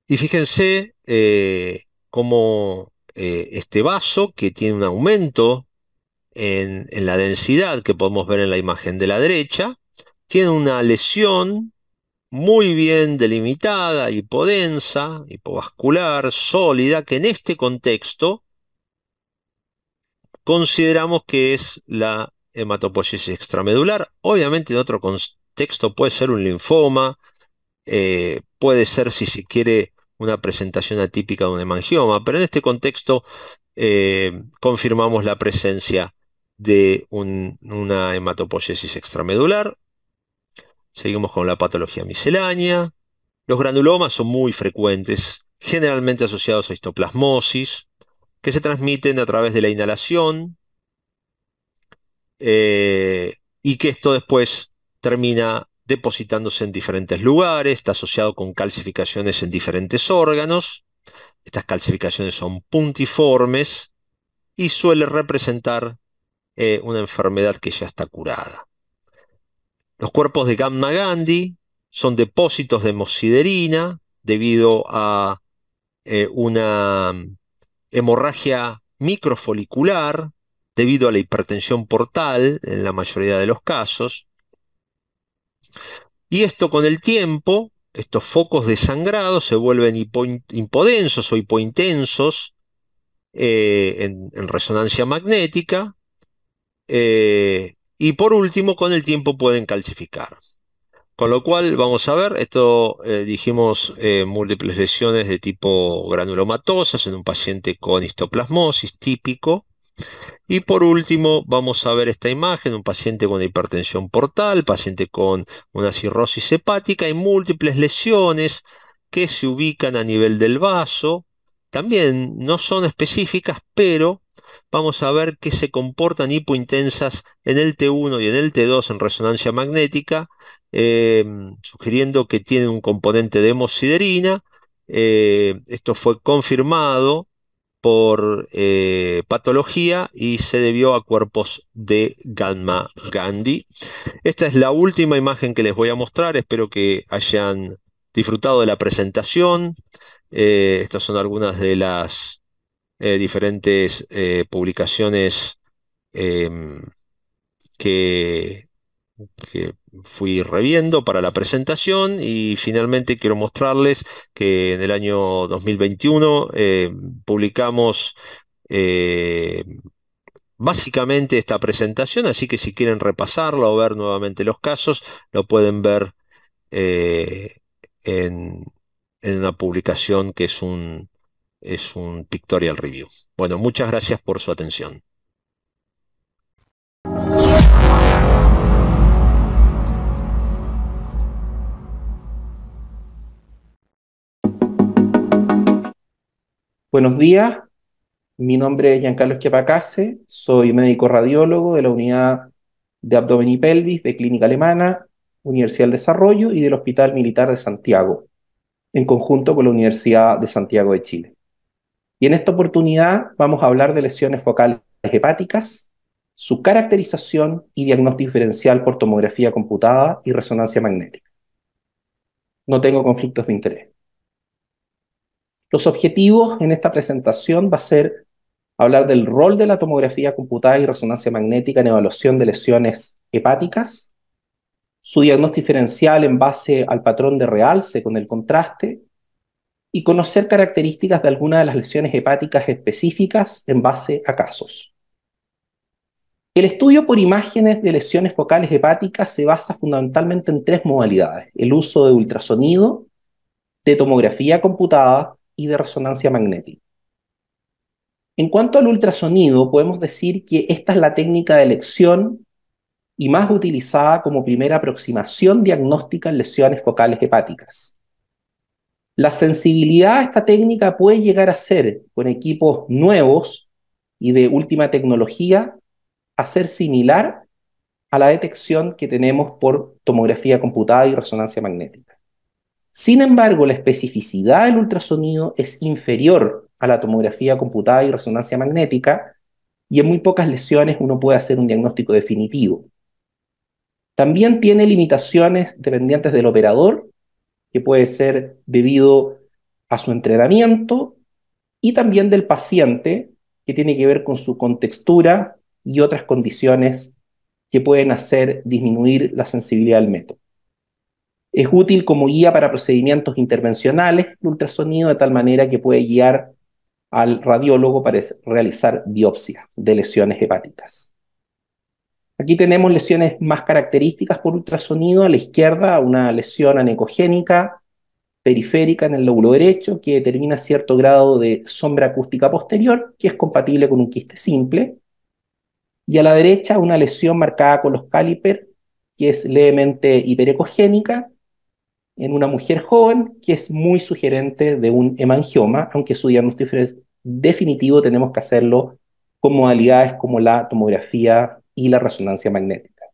Y fíjense eh, cómo eh, este vaso, que tiene un aumento en, en la densidad que podemos ver en la imagen de la derecha, tiene una lesión muy bien delimitada, hipodensa, hipovascular, sólida, que en este contexto consideramos que es la hematopoiesis extramedular. Obviamente en otro contexto puede ser un linfoma, eh, puede ser si se quiere una presentación atípica de un hemangioma, pero en este contexto eh, confirmamos la presencia de una hematopoiesis extramedular. Seguimos con la patología miscelánea. Los granulomas son muy frecuentes, generalmente asociados a histoplasmosis, que se transmiten a través de la inhalación, eh, y que esto después termina depositándose en diferentes lugares, está asociado con calcificaciones en diferentes órganos, estas calcificaciones son puntiformes y suele representar eh, una enfermedad que ya está curada. Los cuerpos de Gamma Gandhi son depósitos de hemosiderina debido a eh, una mm, hemorragia microfolicular debido a la hipertensión portal en la mayoría de los casos. Y esto con el tiempo, estos focos de sangrado se vuelven hipo, impodensos o hipointensos eh, en, resonancia magnética. Eh, y por último, con el tiempo pueden calcificar. Con lo cual, vamos a ver, esto eh, dijimos múltiples lesiones de tipo granulomatosas en un paciente con histoplasmosis típico. Y por último, vamos a ver esta imagen, un paciente con hipertensión portal, paciente con una cirrosis hepática y múltiples lesiones que se ubican a nivel del vaso. También no son específicas, pero vamos a ver que se comportan hipointensas en el T1 y en el T2 en resonancia magnética, em, sugiriendo que tienen un componente de hemosiderina. Eh, esto fue confirmado por eh, patología y se debió a cuerpos de Ganma Gandhi. Esta es la última imagen que les voy a mostrar, espero que hayan disfrutado de la presentación. Eh, estas son algunas de las eh, diferentes publicaciones em, que que fui reviendo para la presentación y finalmente quiero mostrarles que en el año 2021 eh, publicamos eh, básicamente esta presentación, así que si quieren repasarla o ver nuevamente los casos, lo pueden ver eh, en, en, una publicación que es un, es un pictorial review. Bueno, muchas gracias por su atención. Buenos días, mi nombre es Giancarlo Chiapacase, soy médico radiólogo de la unidad de abdomen y pelvis de Clínica Alemana, Universidad del Desarrollo y del Hospital Militar de Santiago, en conjunto con la Universidad de Santiago de Chile. Y en esta oportunidad vamos a hablar de lesiones focales hepáticas, su caracterización y diagnóstico diferencial por tomografía computada y resonancia magnética. No tengo conflictos de interés. Los objetivos en esta presentación va a ser hablar del rol de la tomografía computada y resonancia magnética en evaluación de lesiones hepáticas, su diagnóstico diferencial en base al patrón de realce con el contraste y conocer características de algunas de las lesiones hepáticas específicas en base a casos. El estudio por imágenes de lesiones focales hepáticas se basa fundamentalmente en tres modalidades, el uso de ultrasonido, de tomografía computada y de resonancia magnética. En cuanto al ultrasonido, podemos decir que esta es la técnica de elección y más utilizada como primera aproximación diagnóstica en lesiones focales hepáticas. La sensibilidad a esta técnica puede llegar a ser, con equipos nuevos y de última tecnología, a ser similar a la detección que tenemos por tomografía computada y resonancia magnética. Sin embargo, la especificidad del ultrasonido es inferior a la tomografía computada y resonancia magnética, y en muy pocas lesiones uno puede hacer un diagnóstico definitivo. También tiene limitaciones dependientes del operador, que puede ser debido a su entrenamiento y también del paciente, que tiene que ver con su contextura y otras condiciones que pueden hacer disminuir la sensibilidad del método. Es útil como guía para procedimientos intervencionales El ultrasonido, de tal manera que puede guiar al radiólogo para realizar biopsia de lesiones hepáticas. Aquí tenemos lesiones más características por ultrasonido. A la izquierda, una lesión anecogénica periférica en el lóbulo derecho que determina cierto grado de sombra acústica posterior, que es compatible con un quiste simple. Y a la derecha, una lesión marcada con los calipers que es levemente hiperecogénica en una mujer joven que es muy sugerente de un hemangioma, aunque su diagnóstico definitivo tenemos que hacerlo con modalidades como la tomografía y la resonancia magnética.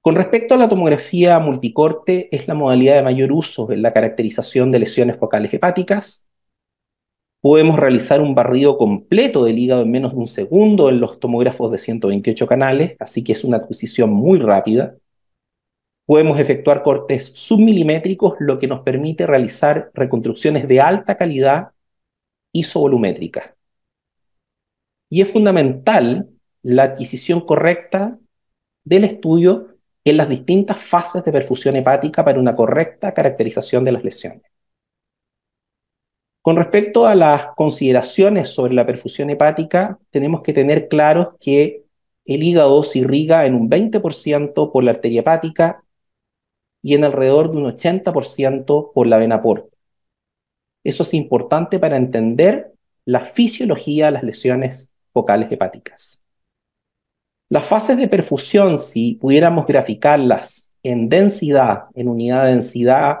Con respecto a la tomografía multicorte, es la modalidad de mayor uso en la caracterización de lesiones focales hepáticas. Podemos realizar un barrido completo del hígado en menos de un segundo en los tomógrafos de 128 canales, así que es una adquisición muy rápida. Podemos efectuar cortes submilimétricos, lo que nos permite realizar reconstrucciones de alta calidad isovolumétricas. Y es fundamental la adquisición correcta del estudio en las distintas fases de perfusión hepática para una correcta caracterización de las lesiones. Con respecto a las consideraciones sobre la perfusión hepática, tenemos que tener claros que el hígado se irriga en un 20% por la arteria hepática y en alrededor de un 80% por la vena porta. Eso es importante para entender la fisiología de las lesiones focales hepáticas. Las fases de perfusión, si pudiéramos graficarlas en densidad, en unidad de densidad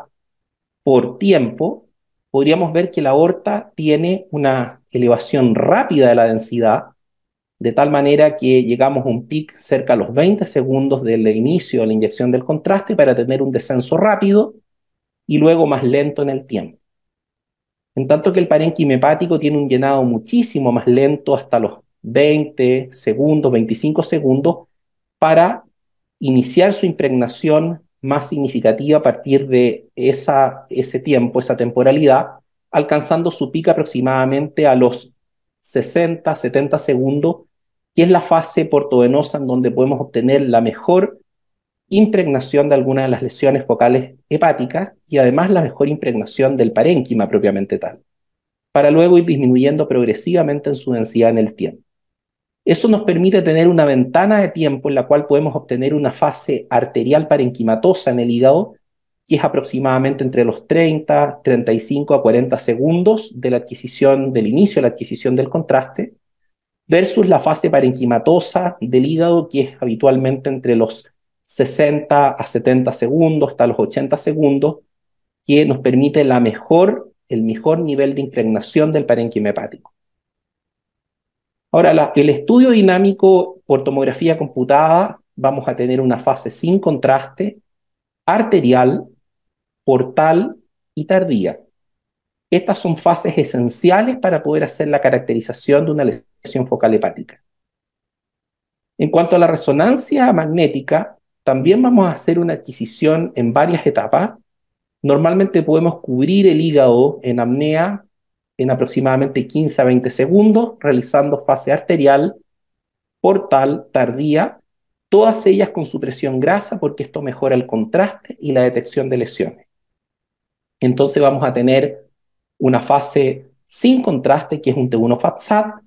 por tiempo, podríamos ver que la aorta tiene una elevación rápida de la densidad de tal manera que llegamos a un pic cerca a los 20 segundos del inicio de la inyección del contraste para tener un descenso rápido y luego más lento en el tiempo. En tanto que el parénquima hepático tiene un llenado muchísimo más lento hasta los 20 segundos, 25 segundos, para iniciar su impregnación más significativa a partir de esa, ese tiempo, esa temporalidad, alcanzando su pico aproximadamente a los 60, 70 segundos, que es la fase portovenosa en donde podemos obtener la mejor impregnación de alguna de las lesiones focales hepáticas y además la mejor impregnación del parénquima propiamente tal, para luego ir disminuyendo progresivamente en su densidad en el tiempo. Eso nos permite tener una ventana de tiempo en la cual podemos obtener una fase arterial parenquimatosa en el hígado que es aproximadamente entre los 30, 35 a 40 segundos de la adquisición, del inicio de la adquisición del contraste, versus la fase parenquimatosa del hígado, que es habitualmente entre los 60 a 70 segundos, hasta los 80 segundos, que nos permite la mejor, el mejor nivel de impregnación del parenquima hepático. Ahora, el estudio dinámico por tomografía computada, vamos a tener una fase sin contraste, arterial, portal y tardía. Estas son fases esenciales para poder hacer la caracterización de una lesión focal hepática. En cuanto a la resonancia magnética, también vamos a hacer una adquisición en varias etapas. Normalmente podemos cubrir el hígado en apnea en aproximadamente 15 a 20 segundos, realizando fase arterial, portal, tardía, todas ellas con supresión grasa porque esto mejora el contraste y la detección de lesiones entonces vamos a tener una fase sin contraste, que es un T1 FATSAT,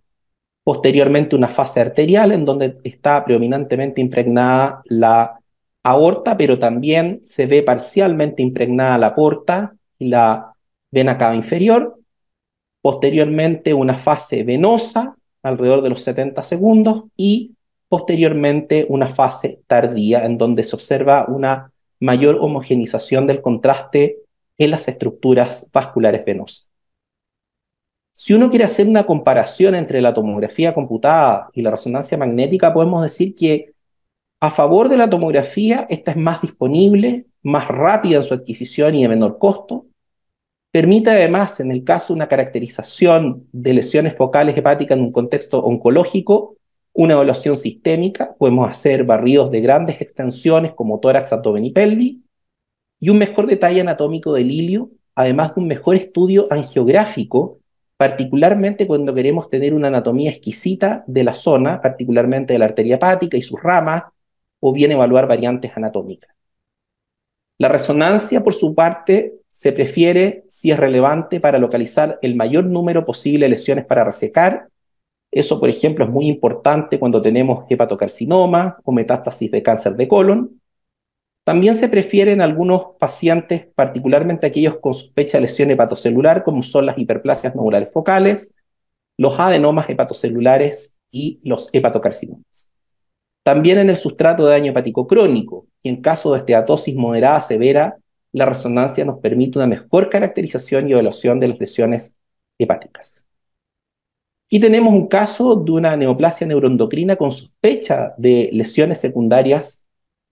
posteriormente una fase arterial en donde está predominantemente impregnada la aorta, pero también se ve parcialmente impregnada la porta y la vena cava inferior, posteriormente una fase venosa alrededor de los 70 segundos y posteriormente una fase tardía en donde se observa una mayor homogenización del contraste en las estructuras vasculares venosas. Si uno quiere hacer una comparación entre la tomografía computada y la resonancia magnética, podemos decir que a favor de la tomografía, esta es más disponible, más rápida en su adquisición y de menor costo. Permite además, en el caso de una caracterización de lesiones focales hepáticas en un contexto oncológico, una evaluación sistémica, podemos hacer barridos de grandes extensiones como tórax, abdomen y pelvis, y un mejor detalle anatómico del ilio, además de un mejor estudio angiográfico, particularmente cuando queremos tener una anatomía exquisita de la zona, particularmente de la arteria hepática y sus ramas, o bien evaluar variantes anatómicas. La resonancia, por su parte, se prefiere si es relevante para localizar el mayor número posible de lesiones para resecar. Eso, por ejemplo, es muy importante cuando tenemos hepatocarcinoma o metástasis de cáncer de colon. También se prefieren algunos pacientes, particularmente aquellos con sospecha de lesión hepatocelular, como son las hiperplasias nodulares focales, los adenomas hepatocelulares y los hepatocarcinomas. También en el sustrato de daño hepático crónico, y en caso de esteatosis moderada severa, la resonancia nos permite una mejor caracterización y evaluación de las lesiones hepáticas. Y tenemos un caso de una neoplasia neuroendocrina con sospecha de lesiones secundarias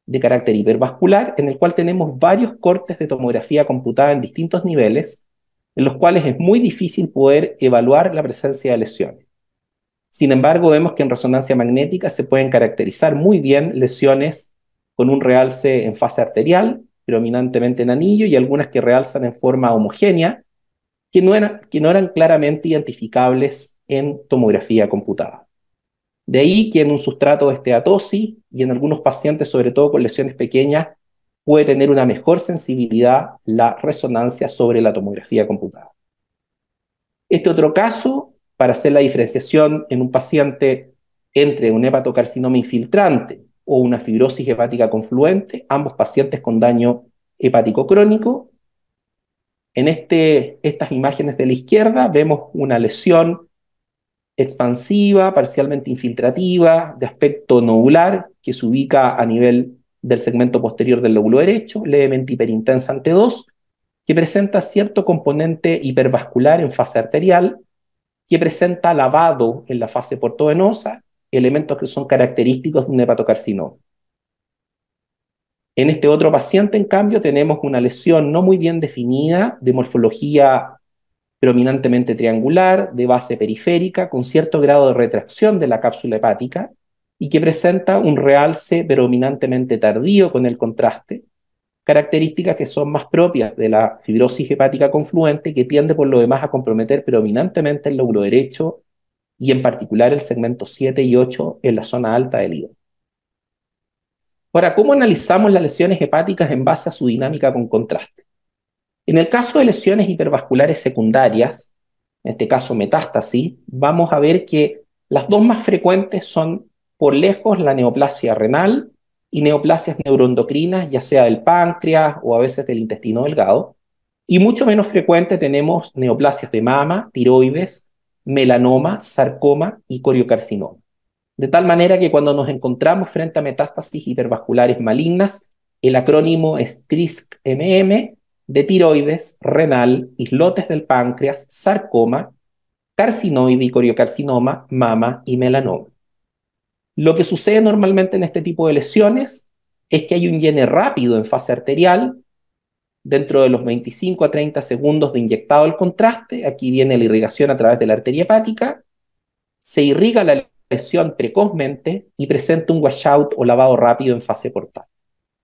de carácter hipervascular, en el cual tenemos varios cortes de tomografía computada en distintos niveles, en los cuales es muy difícil poder evaluar la presencia de lesiones. Sin embargo, vemos que en resonancia magnética se pueden caracterizar muy bien lesiones con un realce en fase arterial, predominantemente en anillo, y algunas que realzan en forma homogénea, que no, que no eran claramente identificables en tomografía computada. De ahí que en un sustrato de esteatosis y en algunos pacientes, sobre todo con lesiones pequeñas, puede tener una mejor sensibilidad la resonancia sobre la tomografía computada. Este otro caso, para hacer la diferenciación en un paciente entre un hepatocarcinoma infiltrante o una fibrosis hepática confluente, ambos pacientes con daño hepático crónico. En este, estas imágenes de la izquierda vemos una lesión expansiva, parcialmente infiltrativa, de aspecto nodular, que se ubica a nivel del segmento posterior del lóbulo derecho, levemente hiperintensa ante 2, que presenta cierto componente hipervascular en fase arterial, que presenta lavado en la fase portovenosa, elementos que son característicos de un hepatocarcinoma. En este otro paciente, en cambio, tenemos una lesión no muy bien definida de morfología predominantemente triangular, de base periférica, con cierto grado de retracción de la cápsula hepática y que presenta un realce predominantemente tardío con el contraste, características que son más propias de la fibrosis hepática confluente que tiende por lo demás a comprometer predominantemente el lóbulo derecho y en particular el segmento 7 y 8 en la zona alta del hígado. Ahora, ¿cómo analizamos las lesiones hepáticas en base a su dinámica con contraste? En el caso de lesiones hipervasculares secundarias, en este caso metástasis, vamos a ver que las dos más frecuentes son por lejos la neoplasia renal y neoplasias neuroendocrinas, ya sea del páncreas o a veces del intestino delgado. Y mucho menos frecuente tenemos neoplasias de mama, tiroides, melanoma, sarcoma y coriocarcinoma. De tal manera que cuando nos encontramos frente a metástasis hipervasculares malignas, el acrónimo es TRISC-MM de tiroides, renal, islotes del páncreas, sarcoma, carcinoide y coriocarcinoma, mama y melanoma. Lo que sucede normalmente en este tipo de lesiones es que hay un llene rápido en fase arterial, dentro de los 25 a 30 segundos de inyectado el contraste, aquí viene la irrigación a través de la arteria hepática, se irriga la lesión precozmente y presenta un washout o lavado rápido en fase portal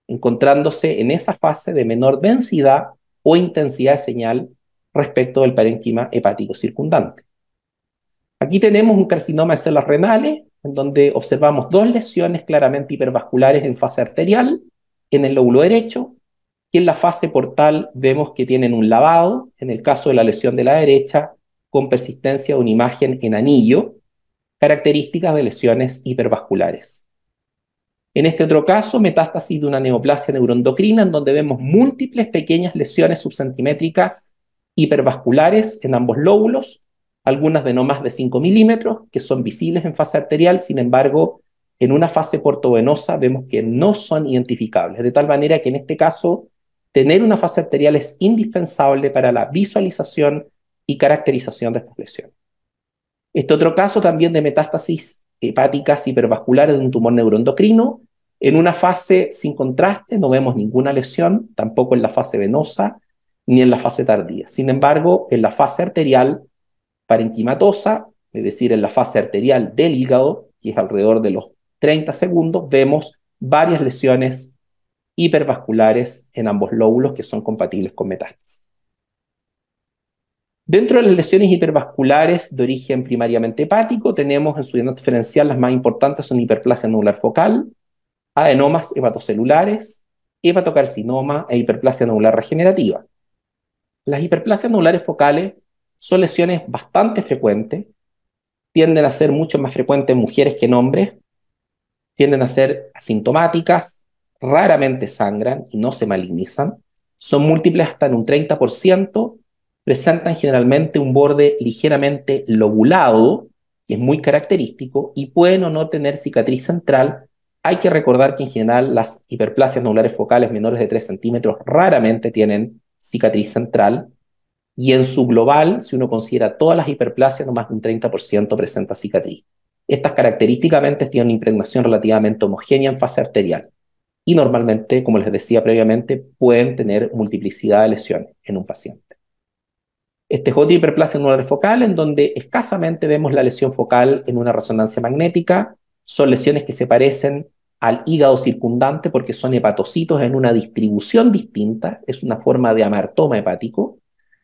encontrándose en esa fase de menor densidad o intensidad de señal respecto del parenquima hepático circundante. Aquí tenemos un carcinoma de células renales, en donde observamos dos lesiones claramente hipervasculares en fase arterial, en el lóbulo derecho, y en la fase portal vemos que tienen un lavado, en el caso de la lesión de la derecha, con persistencia de una imagen en anillo, características de lesiones hipervasculares. En este otro caso, metástasis de una neoplasia neuroendocrina, en donde vemos múltiples pequeñas lesiones subcentimétricas hipervasculares en ambos lóbulos, algunas de no más de 5 milímetros, que son visibles en fase arterial, sin embargo, en una fase portovenosa vemos que no son identificables, de tal manera que en este caso tener una fase arterial es indispensable para la visualización y caracterización de estas lesiones. Este otro caso también de metástasis hepáticas hipervasculares de un tumor neuroendocrino. En una fase sin contraste no vemos ninguna lesión, tampoco en la fase venosa ni en la fase tardía. Sin embargo, en la fase arterial parenquimatosa, es decir, en la fase arterial del hígado, que es alrededor de los 30 segundos, vemos varias lesiones hipervasculares en ambos lóbulos que son compatibles con metástasis. Dentro de las lesiones hipervasculares de origen primariamente hepático, tenemos en su diferencial las más importantes son hiperplasia nodular focal, adenomas hepatocelulares, hepatocarcinoma e hiperplasia nodular regenerativa. Las hiperplasias nodulares focales son lesiones bastante frecuentes, tienden a ser mucho más frecuentes en mujeres que en hombres, tienden a ser asintomáticas, raramente sangran y no se malignizan, son múltiples hasta en un 30%, presentan generalmente un borde ligeramente lobulado, que es muy característico, y pueden o no tener cicatriz central. Hay que recordar que en general las hiperplasias nodulares focales menores de 3 centímetros raramente tienen cicatriz central, y en su global, si uno considera todas las hiperplasias, no más de un 30% presenta cicatriz. Estas característicamente tienen una impregnación relativamente homogénea en fase arterial y normalmente, como les decía previamente, pueden tener multiplicidad de lesiones en un paciente. Este es en hiperplasia anular focal en donde escasamente vemos la lesión focal en una resonancia magnética. Son lesiones que se parecen al hígado circundante porque son hepatocitos en una distribución distinta, es una forma de amartoma hepático,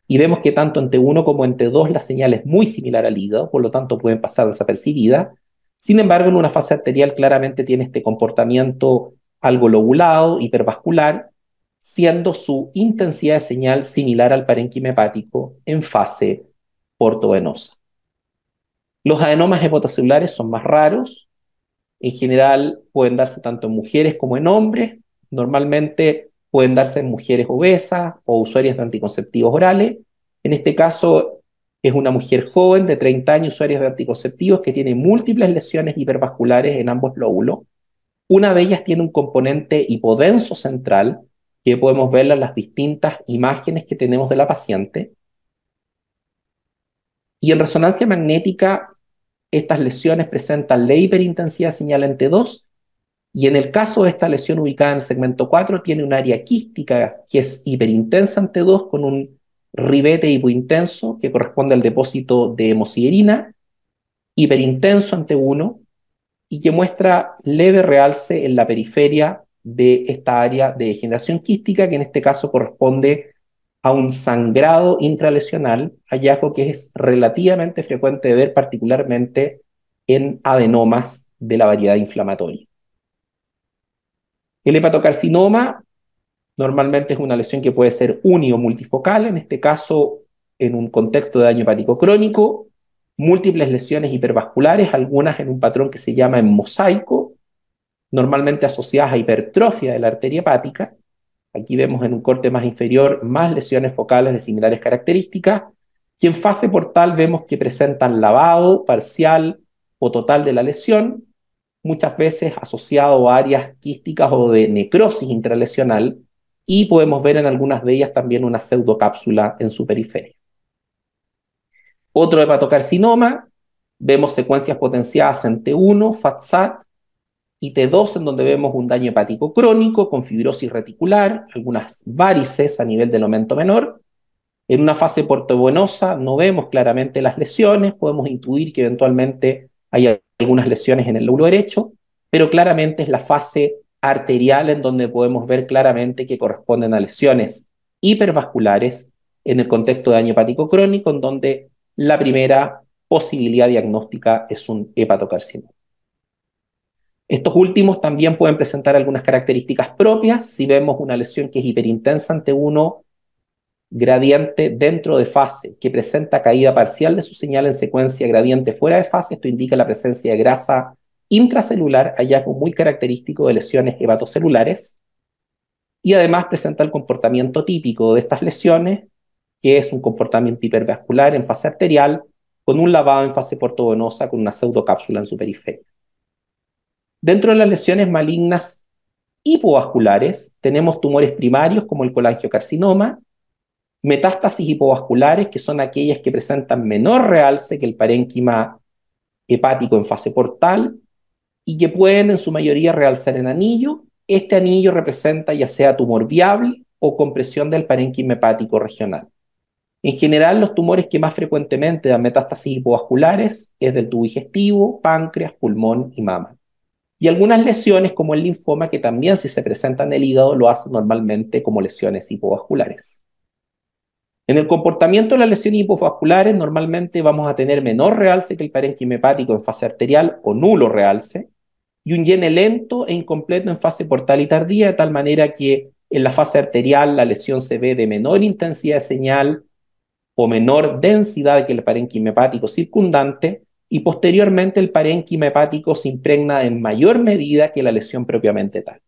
y vemos que tanto entre uno como entre dos la señal es muy similar al hígado, por lo tanto pueden pasar desapercibida. Sin embargo, en una fase arterial claramente tiene este comportamiento algo lobulado, hipervascular, siendo su intensidad de señal similar al parénquima hepático en fase portovenosa. Los adenomas hepatocelulares son más raros. En general pueden darse tanto en mujeres como en hombres. Normalmente pueden darse en mujeres obesas o usuarias de anticonceptivos orales. En este caso es una mujer joven de 30 años, usuaria de anticonceptivos, que tiene múltiples lesiones hipervasculares en ambos lóbulos. Una de ellas tiene un componente hipodenso central, que podemos ver las distintas imágenes que tenemos de la paciente. Y en resonancia magnética, estas lesiones presentan la hiperintensidad señalante 2 y en el caso de esta lesión ubicada en el segmento 4 tiene un área quística que es hiperintensa ante 2 con un ribete hipointenso que corresponde al depósito de hemosiderina, hiperintenso ante 1 y que muestra leve realce en la periferia de esta área de degeneración quística, que en este caso corresponde a un sangrado intralesional, hallazgo que es relativamente frecuente de ver, particularmente en adenomas de la variedad inflamatoria. El hepatocarcinoma normalmente es una lesión que puede ser uni o multifocal, en este caso en un contexto de daño hepático crónico, múltiples lesiones hipervasculares, algunas en un patrón que se llama en mosaico, normalmente asociadas a hipertrofia de la arteria hepática. Aquí vemos en un corte más inferior más lesiones focales de similares características. Y en fase portal vemos que presentan lavado parcial o total de la lesión, muchas veces asociado a áreas quísticas o de necrosis intralesional, y podemos ver en algunas de ellas también una pseudocápsula en su periferia. Otro hepatocarcinoma, vemos secuencias potenciadas en T1, FATSAT, y T2 en donde vemos un daño hepático crónico con fibrosis reticular, algunas varices a nivel del aumento menor. En una fase portobuenosa no vemos claramente las lesiones, podemos intuir que eventualmente hay algunas lesiones en el lóbulo derecho, pero claramente es la fase arterial en donde podemos ver claramente que corresponden a lesiones hipervasculares en el contexto de daño hepático crónico, en donde la primera posibilidad diagnóstica es un hepatocarcinoma. Estos últimos también pueden presentar algunas características propias si vemos una lesión que es hiperintensa ante uno gradiente dentro de fase, que presenta caída parcial de su señal en secuencia gradiente fuera de fase, esto indica la presencia de grasa intracelular, hallazgo muy característico de lesiones hepatocelulares, y además presenta el comportamiento típico de estas lesiones, que es un comportamiento hipervascular en fase arterial, con un lavado en fase portovenosa con una pseudocápsula en su periferia. Dentro de las lesiones malignas hipovasculares tenemos tumores primarios como el colangiocarcinoma, metástasis hipovasculares que son aquellas que presentan menor realce que el parénquima hepático en fase portal y que pueden en su mayoría realzar en anillo. Este anillo representa ya sea tumor viable o compresión del parénquima hepático regional. En general, los tumores que más frecuentemente dan metástasis hipovasculares es del tubo digestivo, páncreas, pulmón y mama. Y algunas lesiones, como el linfoma, que también si se presenta en el hígado, lo hacen normalmente como lesiones hipovasculares. En el comportamiento de las lesiones hipovasculares, normalmente vamos a tener menor realce que el parénquima hepático en fase arterial o nulo realce, y un llene lento e incompleto en fase portal y tardía, de tal manera que en la fase arterial la lesión se ve de menor intensidad de señal o menor densidad que el parénquima hepático circundante, y posteriormente el parénquima hepático se impregna en mayor medida que la lesión propiamente tal.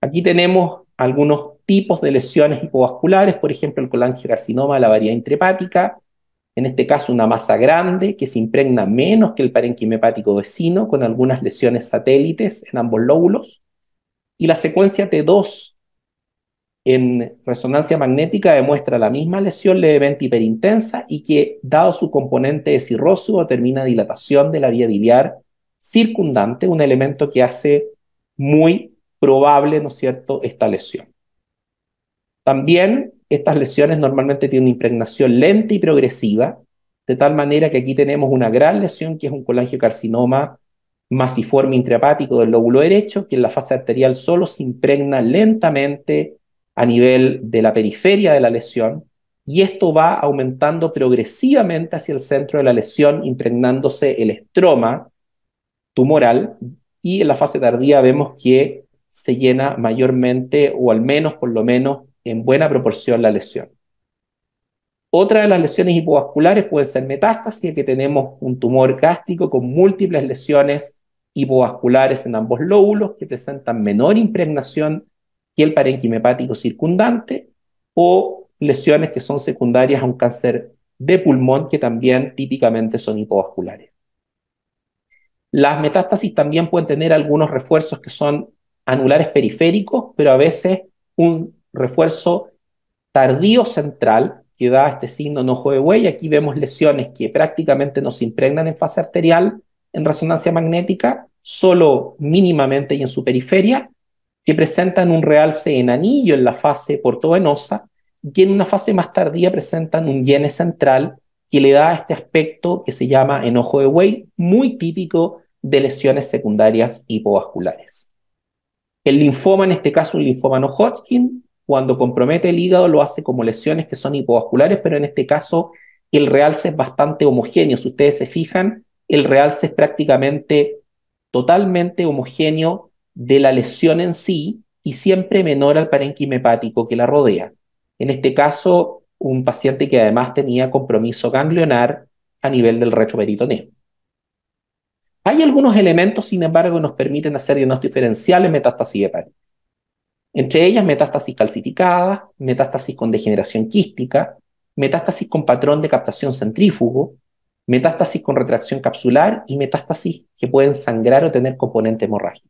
Aquí tenemos algunos tipos de lesiones hipovasculares, por ejemplo el colangiocarcinoma de la variedad intrepática, en este caso una masa grande que se impregna menos que el parénquima hepático vecino, con algunas lesiones satélites en ambos lóbulos, y la secuencia T2 en resonancia magnética demuestra la misma lesión levemente hiperintensa y que, dado su componente de cirroso, determina dilatación de la vía biliar circundante, un elemento que hace muy probable, ¿no es cierto?, esta lesión. También estas lesiones normalmente tienen impregnación lenta y progresiva, de tal manera que aquí tenemos una gran lesión que es un colangiocarcinoma masiforme intrahepático del lóbulo derecho, que en la fase arterial solo se impregna lentamente a nivel de la periferia de la lesión, y esto va aumentando progresivamente hacia el centro de la lesión, impregnándose el estroma tumoral, y en la fase tardía vemos que se llena mayormente, o al menos, por lo menos, en buena proporción la lesión. Otra de las lesiones hipovasculares puede ser metástasis, que tenemos un tumor gástrico con múltiples lesiones hipovasculares en ambos lóbulos que presentan menor impregnación y el hepático circundante o lesiones que son secundarias a un cáncer de pulmón que también típicamente son hipovasculares. Las metástasis también pueden tener algunos refuerzos que son anulares periféricos, pero a veces un refuerzo tardío central que da este signo ojo de huella. aquí vemos lesiones que prácticamente nos impregnan en fase arterial en resonancia magnética, solo mínimamente y en su periferia, que presentan un realce en anillo en la fase portovenosa y en una fase más tardía presentan un yene central que le da este aspecto que se llama enojo de Wey, muy típico de lesiones secundarias hipovasculares. El linfoma, en este caso el linfoma no Hodgkin, cuando compromete el hígado lo hace como lesiones que son hipovasculares, pero en este caso el realce es bastante homogéneo. Si ustedes se fijan, el realce es prácticamente totalmente homogéneo de la lesión en sí y siempre menor al parénquima hepático que la rodea. En este caso, un paciente que además tenía compromiso ganglionar a nivel del retroperitoneo. Hay algunos elementos, sin embargo, que nos permiten hacer diagnósticos diferenciales metástasis hepática. Entre ellas, metástasis calcificada, metástasis con degeneración quística, metástasis con patrón de captación centrífugo, metástasis con retracción capsular y metástasis que pueden sangrar o tener componente hemorrágico.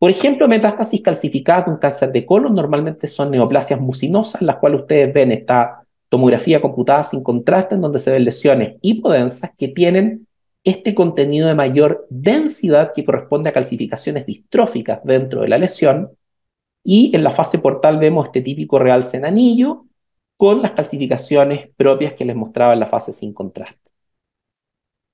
Por ejemplo, metástasis calcificada con cáncer de colon normalmente son neoplasias mucinosas, las cuales ustedes ven esta tomografía computada sin contraste, en donde se ven lesiones hipodensas que tienen este contenido de mayor densidad que corresponde a calcificaciones distróficas dentro de la lesión. Y en la fase portal vemos este típico realce en anillo con las calcificaciones propias que les mostraba en la fase sin contraste.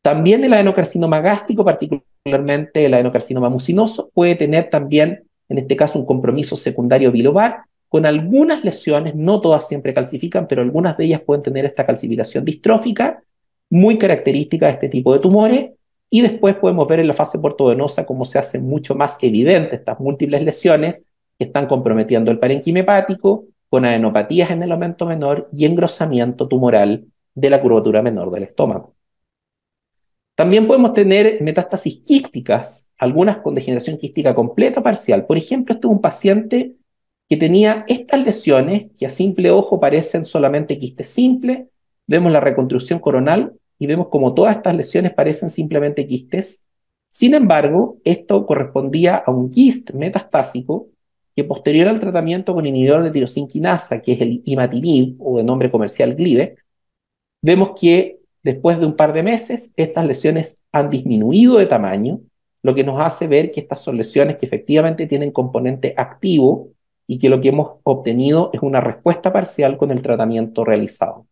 También el adenocarcinoma gástrico, particularmente el adenocarcinoma mucinoso, puede tener también, en este caso, un compromiso secundario bilobar, con algunas lesiones, no todas siempre calcifican, pero algunas de ellas pueden tener esta calcificación distrófica, muy característica de este tipo de tumores, y después podemos ver en la fase portovenosa cómo se hacen mucho más evidentes estas múltiples lesiones que están comprometiendo el parenquima hepático, con adenopatías en el aumento menor y engrosamiento tumoral de la curvatura menor del estómago. También podemos tener metástasis quísticas, algunas con degeneración quística completa o parcial. Por ejemplo, este es un paciente que tenía estas lesiones que a simple ojo parecen solamente quistes simples. Vemos la reconstrucción coronal y vemos como todas estas lesiones parecen simplemente quistes. Sin embargo, esto correspondía a un quist metastásico que posterior al tratamiento con inhibidor de tirosinquinasa, que es el imatinib o de nombre comercial Glibe, vemos que después de un par de meses, estas lesiones han disminuido de tamaño, lo que nos hace ver que estas son lesiones que efectivamente tienen componente activo y que lo que hemos obtenido es una respuesta parcial con el tratamiento realizado.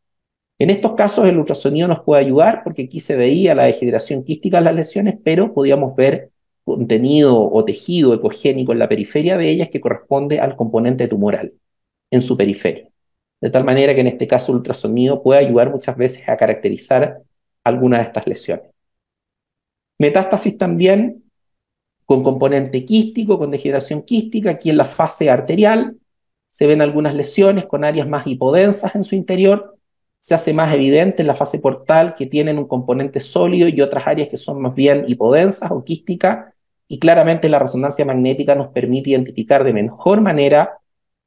En estos casos el ultrasonido nos puede ayudar porque aquí se veía la degeneración quística en las lesiones, pero podíamos ver contenido o tejido ecogénico en la periferia de ellas que corresponde al componente tumoral en su periferia de tal manera que en este caso el ultrasonido puede ayudar muchas veces a caracterizar alguna de estas lesiones. Metástasis también con componente quístico, con degeneración quística, aquí en la fase arterial se ven algunas lesiones con áreas más hipodensas en su interior, se hace más evidente en la fase portal que tienen un componente sólido y otras áreas que son más bien hipodensas o quísticas, y claramente la resonancia magnética nos permite identificar de mejor manera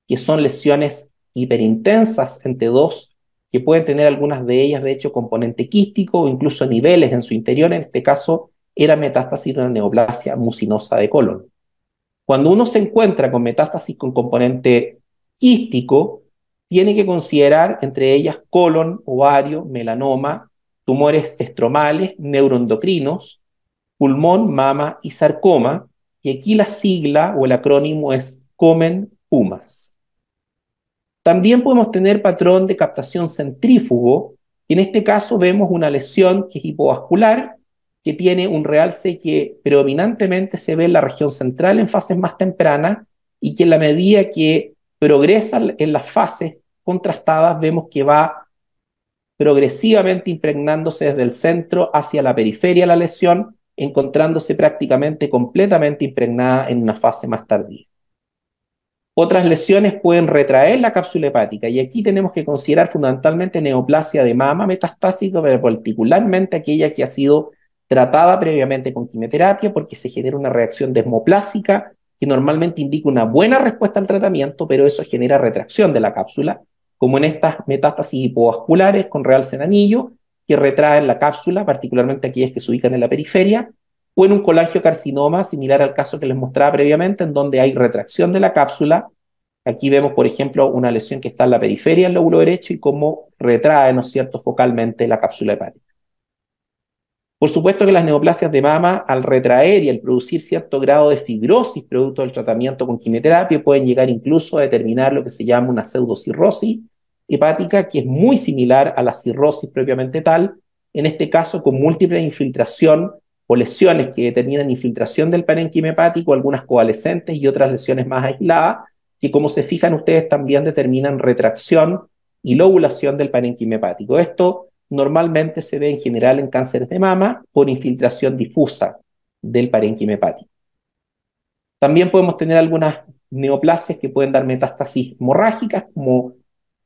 que son lesiones hiperintensas entre dos, que pueden tener algunas de ellas, de hecho, componente quístico o incluso niveles en su interior. En este caso, era metástasis de una neoplasia mucinosa de colon. Cuando uno se encuentra con metástasis con componente quístico, tiene que considerar entre ellas colon, ovario, melanoma, tumores estromales, neuroendocrinos, pulmón, mama y sarcoma. Y aquí la sigla o el acrónimo es Comen Pumas. También podemos tener patrón de captación centrífugo, en este caso vemos una lesión que es hipovascular, que tiene un realce que predominantemente se ve en la región central en fases más tempranas y que en la medida que progresa en las fases contrastadas vemos que va progresivamente impregnándose desde el centro hacia la periferia la lesión, encontrándose prácticamente completamente impregnada en una fase más tardía. Otras lesiones pueden retraer la cápsula hepática y aquí tenemos que considerar fundamentalmente neoplasia de mama metastásica, pero particularmente aquella que ha sido tratada previamente con quimioterapia porque se genera una reacción desmoplásica que normalmente indica una buena respuesta al tratamiento, pero eso genera retracción de la cápsula, como en estas metástasis hipovasculares con realce en anillo que retraen la cápsula, particularmente aquellas que se ubican en la periferia, o en un carcinoma, similar al caso que les mostraba previamente, en donde hay retracción de la cápsula. Aquí vemos, por ejemplo, una lesión que está en la periferia del lóbulo derecho y cómo retrae, ¿no es cierto?, focalmente la cápsula hepática. Por supuesto que las neoplasias de mama, al retraer y al producir cierto grado de fibrosis producto del tratamiento con quimioterapia, pueden llegar incluso a determinar lo que se llama una pseudocirrosis hepática, que es muy similar a la cirrosis propiamente tal, en este caso con múltiple infiltración o lesiones que determinan infiltración del parénquima hepático, algunas coalescentes y otras lesiones más aisladas, que como se fijan ustedes también determinan retracción y lobulación del parénquima hepático. Esto normalmente se ve en general en cánceres de mama por infiltración difusa del parenquima hepático. También podemos tener algunas neoplasias que pueden dar metástasis hemorrágicas, como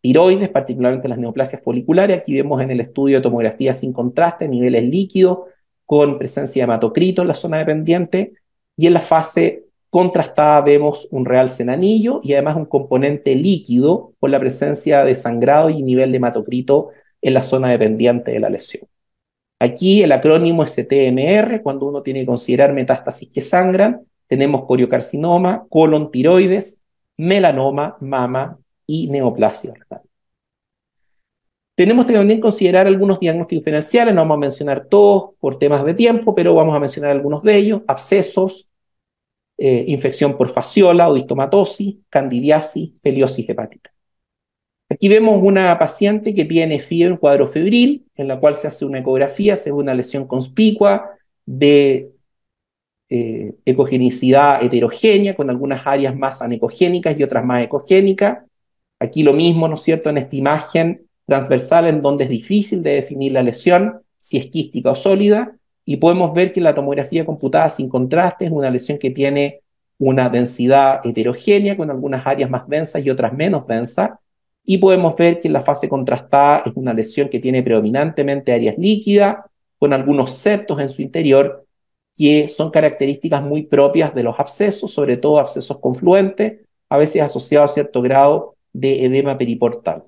tiroides, particularmente las neoplasias foliculares. Aquí vemos en el estudio de tomografía sin contraste, niveles líquidos, con presencia de hematocrito en la zona dependiente y en la fase contrastada vemos un real en anillo y además un componente líquido con la presencia de sangrado y nivel de hematocrito en la zona dependiente de la lesión. Aquí el acrónimo STMR, cuando uno tiene que considerar metástasis que sangran, tenemos coriocarcinoma, colon tiroides, melanoma, mama y neoplasia tenemos que también considerar algunos diagnósticos diferenciales, no vamos a mencionar todos por temas de tiempo, pero vamos a mencionar algunos de ellos, abscesos, eh, infección por fasciola o distomatosis, candidiasis, peliosis hepática. Aquí vemos una paciente que tiene fiebre, un cuadro febril, en la cual se hace una ecografía, se ve una lesión conspicua de eh, ecogenicidad heterogénea, con algunas áreas más anecogénicas y otras más ecogénicas. Aquí lo mismo, ¿no es cierto? En esta imagen transversal en donde es difícil de definir la lesión, si es quística o sólida, y podemos ver que la tomografía computada sin contraste es una lesión que tiene una densidad heterogénea con algunas áreas más densas y otras menos densas, y podemos ver que en la fase contrastada es una lesión que tiene predominantemente áreas líquidas, con algunos septos en su interior, que son características muy propias de los abscesos, sobre todo abscesos confluentes, a veces asociados a cierto grado de edema periportal.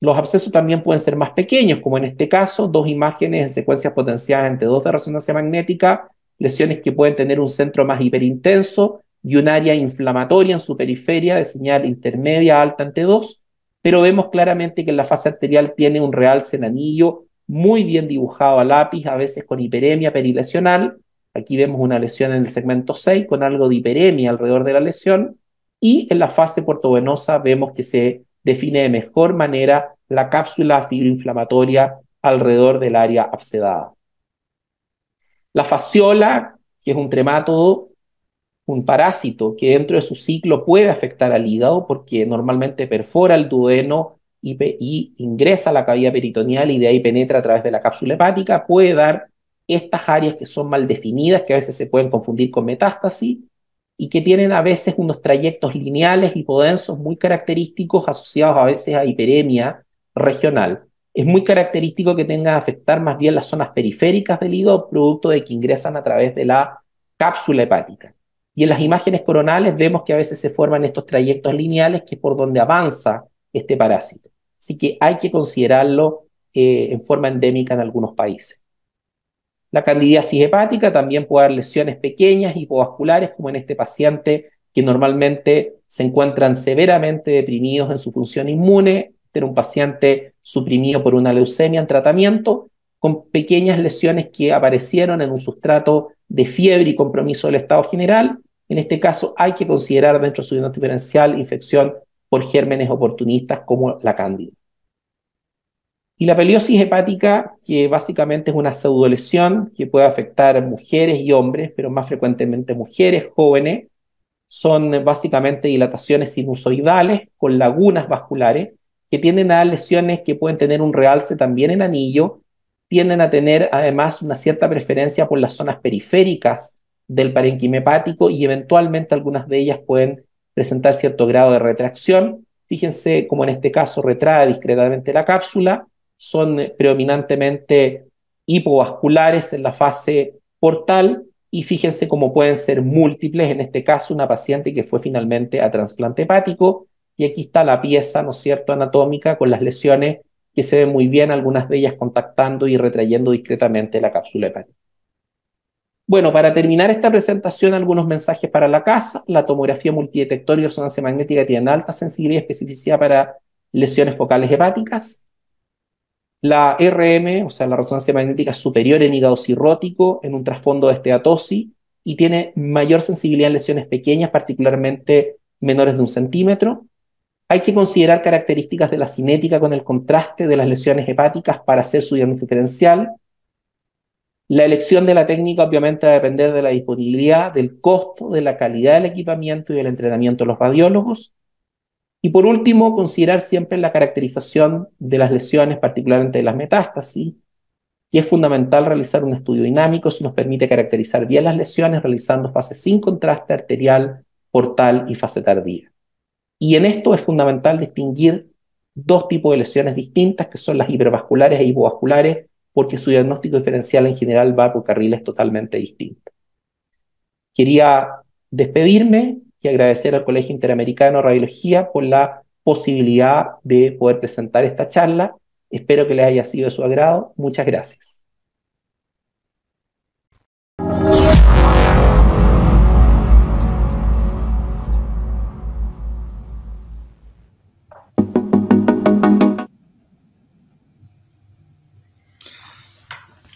Los abscesos también pueden ser más pequeños, como en este caso, dos imágenes en secuencias potenciadas entre dos de resonancia magnética, lesiones que pueden tener un centro más hiperintenso y un área inflamatoria en su periferia de señal intermedia alta ante dos, pero vemos claramente que en la fase arterial tiene un realce en anillo muy bien dibujado a lápiz, a veces con hiperemia perilesional. Aquí vemos una lesión en el segmento 6 con algo de hiperemia alrededor de la lesión. Y en la fase portovenosa vemos que se define de mejor manera la cápsula fibroinflamatoria alrededor del área absedada. La fasciola, que es un tremátodo, un parásito que dentro de su ciclo puede afectar al hígado porque normalmente perfora el duodeno y, y ingresa a la cavidad peritoneal y de ahí penetra a través de la cápsula hepática, puede dar estas áreas que son mal definidas, que a veces se pueden confundir con metástasis, y que tienen a veces unos trayectos lineales y podensos muy característicos asociados a veces a hiperemia regional. Es muy característico que tenga a afectar más bien las zonas periféricas del hígado, producto de que ingresan a través de la cápsula hepática. Y en las imágenes coronales vemos que a veces se forman estos trayectos lineales, que es por donde avanza este parásito. Así que hay que considerarlo eh, en forma endémica en algunos países. La candidiasis hepática también puede dar lesiones pequeñas, hipovasculares, como en este paciente que normalmente se encuentran severamente deprimidos en su función inmune, tener un paciente suprimido por una leucemia en tratamiento, con pequeñas lesiones que aparecieron en un sustrato de fiebre y compromiso del estado general. En este caso hay que considerar dentro de su diagnóstico diferencial infección por gérmenes oportunistas como la cándida. Y la peliosis hepática, que básicamente es una pseudolesión que puede afectar mujeres y hombres, pero más frecuentemente mujeres jóvenes, son básicamente dilataciones sinusoidales con lagunas vasculares que tienden a dar lesiones que pueden tener un realce también en anillo, tienden a tener además una cierta preferencia por las zonas periféricas del parenquima hepático y eventualmente algunas de ellas pueden presentar cierto grado de retracción. Fíjense como en este caso retrae discretamente la cápsula son predominantemente hipovasculares en la fase portal y fíjense cómo pueden ser múltiples, en este caso una paciente que fue finalmente a trasplante hepático y aquí está la pieza, ¿no es cierto?, anatómica con las lesiones que se ven muy bien, algunas de ellas contactando y retrayendo discretamente la cápsula hepática. Bueno, para terminar esta presentación, algunos mensajes para la casa. La tomografía multidetector y resonancia magnética tienen alta sensibilidad y especificidad para lesiones focales hepáticas la RM, o sea, la resonancia magnética superior en hígado cirrótico, en un trasfondo de esteatosis, y tiene mayor sensibilidad en lesiones pequeñas, particularmente menores de un centímetro. Hay que considerar características de la cinética con el contraste de las lesiones hepáticas para hacer su diagnóstico diferencial. La elección de la técnica obviamente va a depender de la disponibilidad, del costo, de la calidad del equipamiento y del entrenamiento de los radiólogos. Y por último, considerar siempre la caracterización de las lesiones, particularmente de las metástasis, que es fundamental realizar un estudio dinámico, si nos permite caracterizar bien las lesiones realizando fases sin contraste arterial, portal y fase tardía. Y en esto es fundamental distinguir dos tipos de lesiones distintas, que son las hipervasculares e hipovasculares, porque su diagnóstico diferencial en general va por carriles totalmente distintos. Quería despedirme y agradecer al Colegio Interamericano de Radiología por la posibilidad de poder presentar esta charla. Espero que les haya sido de su agrado. Muchas gracias.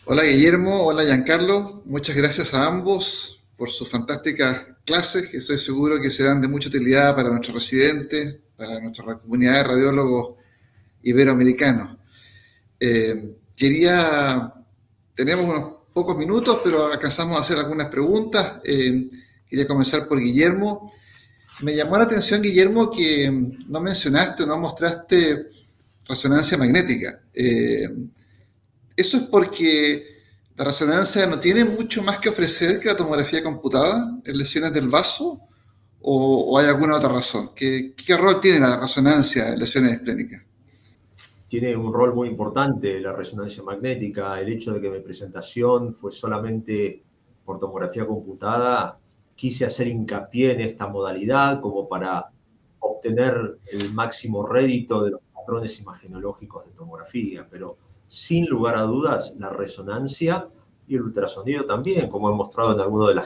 Hola Guillermo, hola Giancarlo, muchas gracias a ambos por sus fantásticas clases, que estoy seguro que serán de mucha utilidad para nuestros residentes, para nuestra comunidad de radiólogos iberoamericanos. Eh, quería, tenemos unos pocos minutos, pero alcanzamos a hacer algunas preguntas. Eh, quería comenzar por Guillermo. Me llamó la atención, Guillermo, que no mencionaste o no mostraste resonancia magnética. Eh, eso es porque la resonancia no tiene mucho más que ofrecer que la tomografía computada en lesiones del vaso o, hay alguna otra razón. ¿Qué, ¿Qué, rol tiene la resonancia en lesiones esplénicas? Tiene un rol muy importante la resonancia magnética. El hecho de que mi presentación fue solamente por tomografía computada, quise hacer hincapié en esta modalidad como para obtener el máximo rédito de los patrones imaginológicos de tomografía, pero sin lugar a dudas, la resonancia y el ultrasonido también, como he mostrado en algunos de,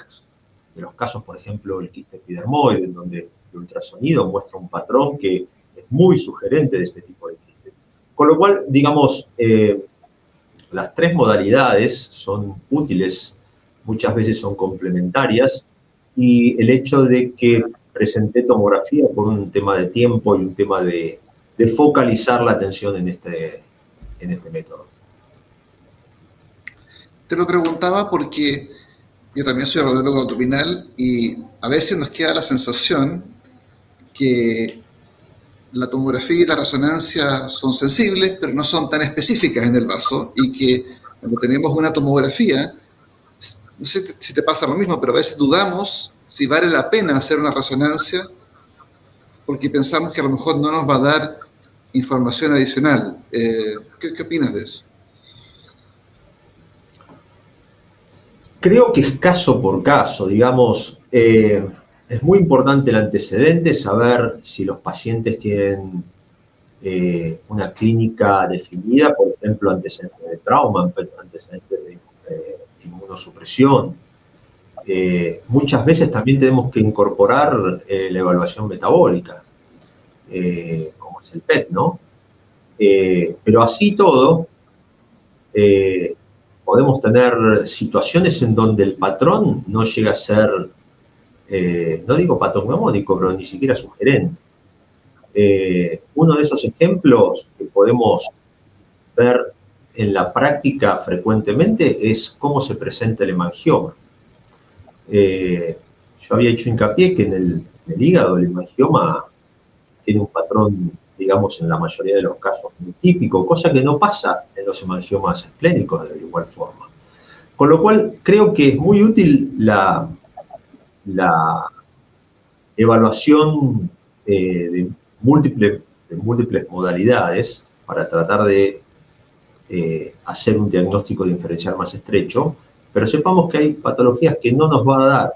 de los casos, por ejemplo, el quiste epidermoide, en donde el ultrasonido muestra un patrón que es muy sugerente de este tipo de quiste. Con lo cual, digamos, eh, las tres modalidades son útiles, muchas veces son complementarias, y el hecho de que presenté tomografía por un tema de tiempo y un tema de, de focalizar la atención en este en este método? Te lo preguntaba porque yo también soy radiólogo abdominal y a veces nos queda la sensación que la tomografía y la resonancia son sensibles, pero no son tan específicas en el vaso y que cuando tenemos una tomografía, no sé si te pasa lo mismo, pero a veces dudamos si vale la pena hacer una resonancia porque pensamos que a lo mejor no nos va a dar información adicional. Eh, ¿qué, opinas de eso? creo que es caso por caso, digamos, eh, es muy importante el antecedente, saber si los pacientes tienen eh, una clínica definida, por ejemplo, antecedentes de trauma, antecedentes de, inmunosupresión. muchas veces también tenemos que incorporar la evaluación metabólica el PET, ¿no? Eh, pero así todo, eh, podemos tener situaciones en donde el patrón no llega a ser, eh, no digo patrón memónico, pero ni siquiera sugerente. uno de esos ejemplos que podemos ver en la práctica frecuentemente es cómo se presenta el hemangioma. yo había hecho hincapié que en el hígado el hemangioma tiene un patrón digamos, en la mayoría de los casos muy típico, cosa que no pasa en los hemangiomas esplénicos de igual forma. Con lo cual, creo que es muy útil la, la evaluación eh, de, múltiples modalidades para tratar de eh, hacer un diagnóstico diferencial más estrecho, pero sepamos que hay patologías que no nos va a dar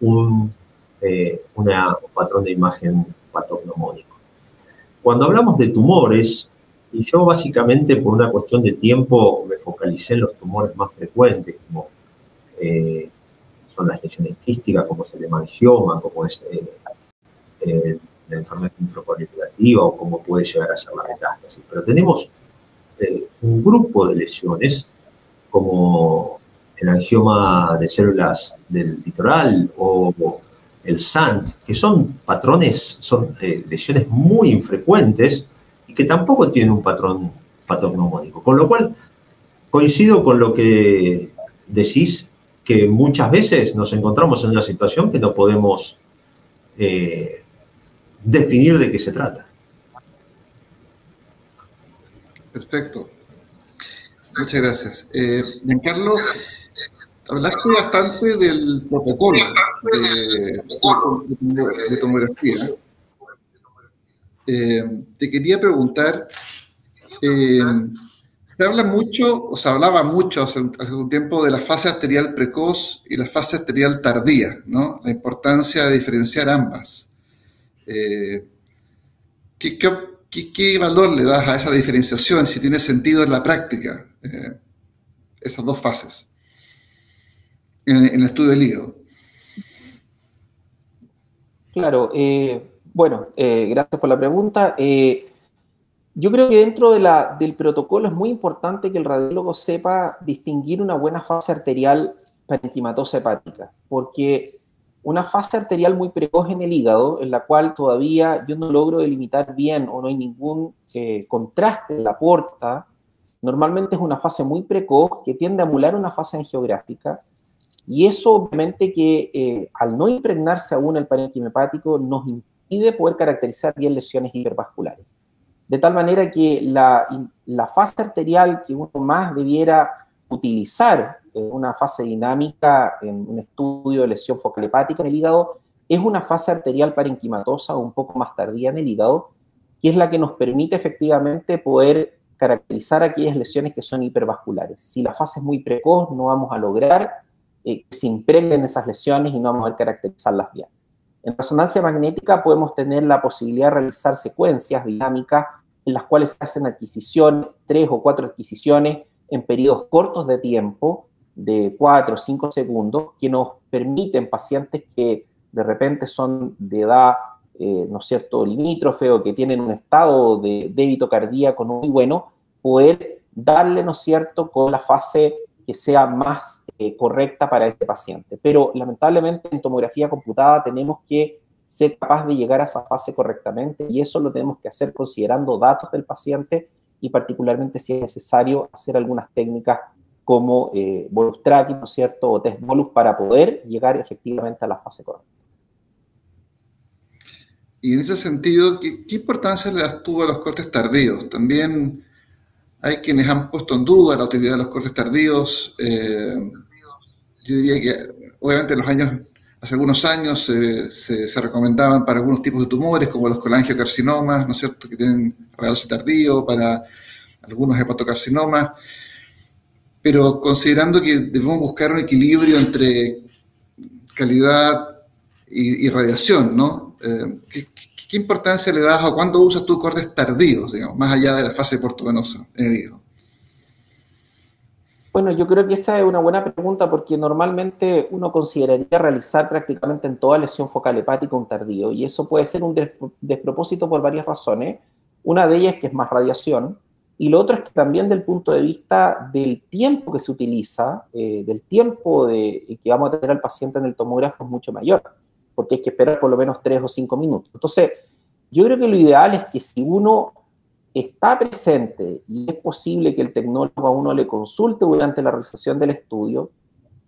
un eh, patrón de imagen patognomónico. Cuando hablamos de tumores, y yo básicamente por una cuestión de tiempo me focalicé en los tumores más frecuentes, como eh, son las lesiones quísticas, como es el hemangioma, como es eh, la enfermedad introproliferativa o cómo puede llegar a ser la metástasis. Pero tenemos eh, un grupo de lesiones, como el angioma de células del litoral o el SANT, que son patrones, son eh, lesiones muy infrecuentes y que tampoco tiene un patrón, patrón Con lo cual, coincido con lo que decís, que muchas veces nos encontramos en una situación que no podemos eh, definir de qué se trata. Perfecto. Muchas gracias. Eh, Hablaste bastante del protocolo de, tomografía. Eh, te quería preguntar, eh, se habla mucho, o se hablaba mucho hace, un, tiempo de la fase arterial precoz y la fase arterial tardía, ¿no? La importancia de diferenciar ambas. Eh, qué, valor le das a esa diferenciación, si tiene sentido en la práctica, esas dos fases? en, el estudio del hígado. Claro, eh, bueno, eh, gracias por la pregunta. Eh, yo creo que dentro de la, del protocolo es muy importante que el radiólogo sepa distinguir una buena fase arterial para hepática, porque una fase arterial muy precoz en el hígado, en la cual todavía yo no logro delimitar bien o no hay ningún contraste en la puerta, normalmente es una fase muy precoz que tiende a emular una fase angiográfica y eso obviamente que eh, al no impregnarse aún el parénquima hepático nos impide poder caracterizar bien lesiones hipervasculares. De tal manera que la, la fase arterial que uno más debiera utilizar en una fase dinámica, en un estudio de lesión focal hepática en el hígado, es una fase arterial parenquimatosa un poco más tardía en el hígado, que es la que nos permite efectivamente poder caracterizar aquellas lesiones que son hipervasculares. Si la fase es muy precoz, no vamos a lograr que se impregnen esas lesiones y no vamos a caracterizarlas bien. En resonancia magnética podemos tener la posibilidad de realizar secuencias dinámicas en las cuales se hacen adquisiciones, tres o cuatro adquisiciones en periodos cortos de tiempo, de cuatro o cinco segundos, que nos permiten pacientes que de repente son de edad, eh, ¿no es cierto?, limítrofe o que tienen un estado de débito cardíaco muy bueno, poder darle, ¿no es cierto?, con la fase que sea más eh, correcta para ese paciente. Pero lamentablemente en tomografía computada tenemos que ser capaz de llegar a esa fase correctamente y eso lo tenemos que hacer considerando datos del paciente y particularmente si es necesario hacer algunas técnicas como eh, tracking, ¿no es cierto?, o test volus para poder llegar efectivamente a la fase correcta. Y en ese sentido, ¿qué, importancia le das tú a los cortes tardíos? También hay quienes han puesto en duda la utilidad de los cortes tardíos. Eh, yo diría que obviamente los años, hace algunos años eh, se, recomendaban para algunos tipos de tumores, como los colangiocarcinomas, ¿no es cierto?, que tienen realce tardío, para algunos hepatocarcinomas, pero considerando que debemos buscar un equilibrio entre calidad y, radiación, ¿no? Eh, ¿qué, importancia le das o cuándo usas tus cortes tardíos, digamos, más allá de la fase portovenosa en el hijo? Bueno, yo creo que esa es una buena pregunta porque normalmente uno consideraría realizar prácticamente en toda lesión focal hepática un tardío y eso puede ser un despropósito por varias razones. Una de ellas es que es más radiación y lo otro es que también del punto de vista del tiempo que se utiliza, eh, del tiempo de, eh, que vamos a tener al paciente en el tomógrafo es mucho mayor porque hay que esperar por lo menos tres o cinco minutos. Entonces, yo creo que lo ideal es que si uno está presente y es posible que el tecnólogo a uno le consulte durante la realización del estudio,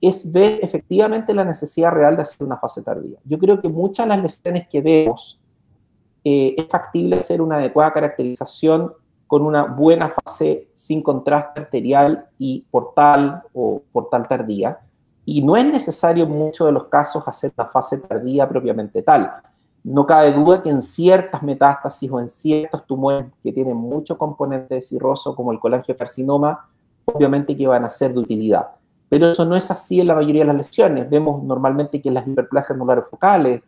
es ver efectivamente la necesidad real de hacer una fase tardía. Yo creo que muchas de las lesiones que vemos eh, es factible hacer una adecuada caracterización con una buena fase sin contraste arterial y portal o portal tardía. Y no es necesario en muchos de los casos hacer la fase tardía propiamente tal. No cabe duda que en ciertas metástasis o en ciertos tumores que tienen mucho componente de como el colangiocarcinoma, obviamente que van a ser de utilidad. Pero eso no es así en la mayoría de las lesiones. Vemos normalmente que en las hiperplasias nodulares focales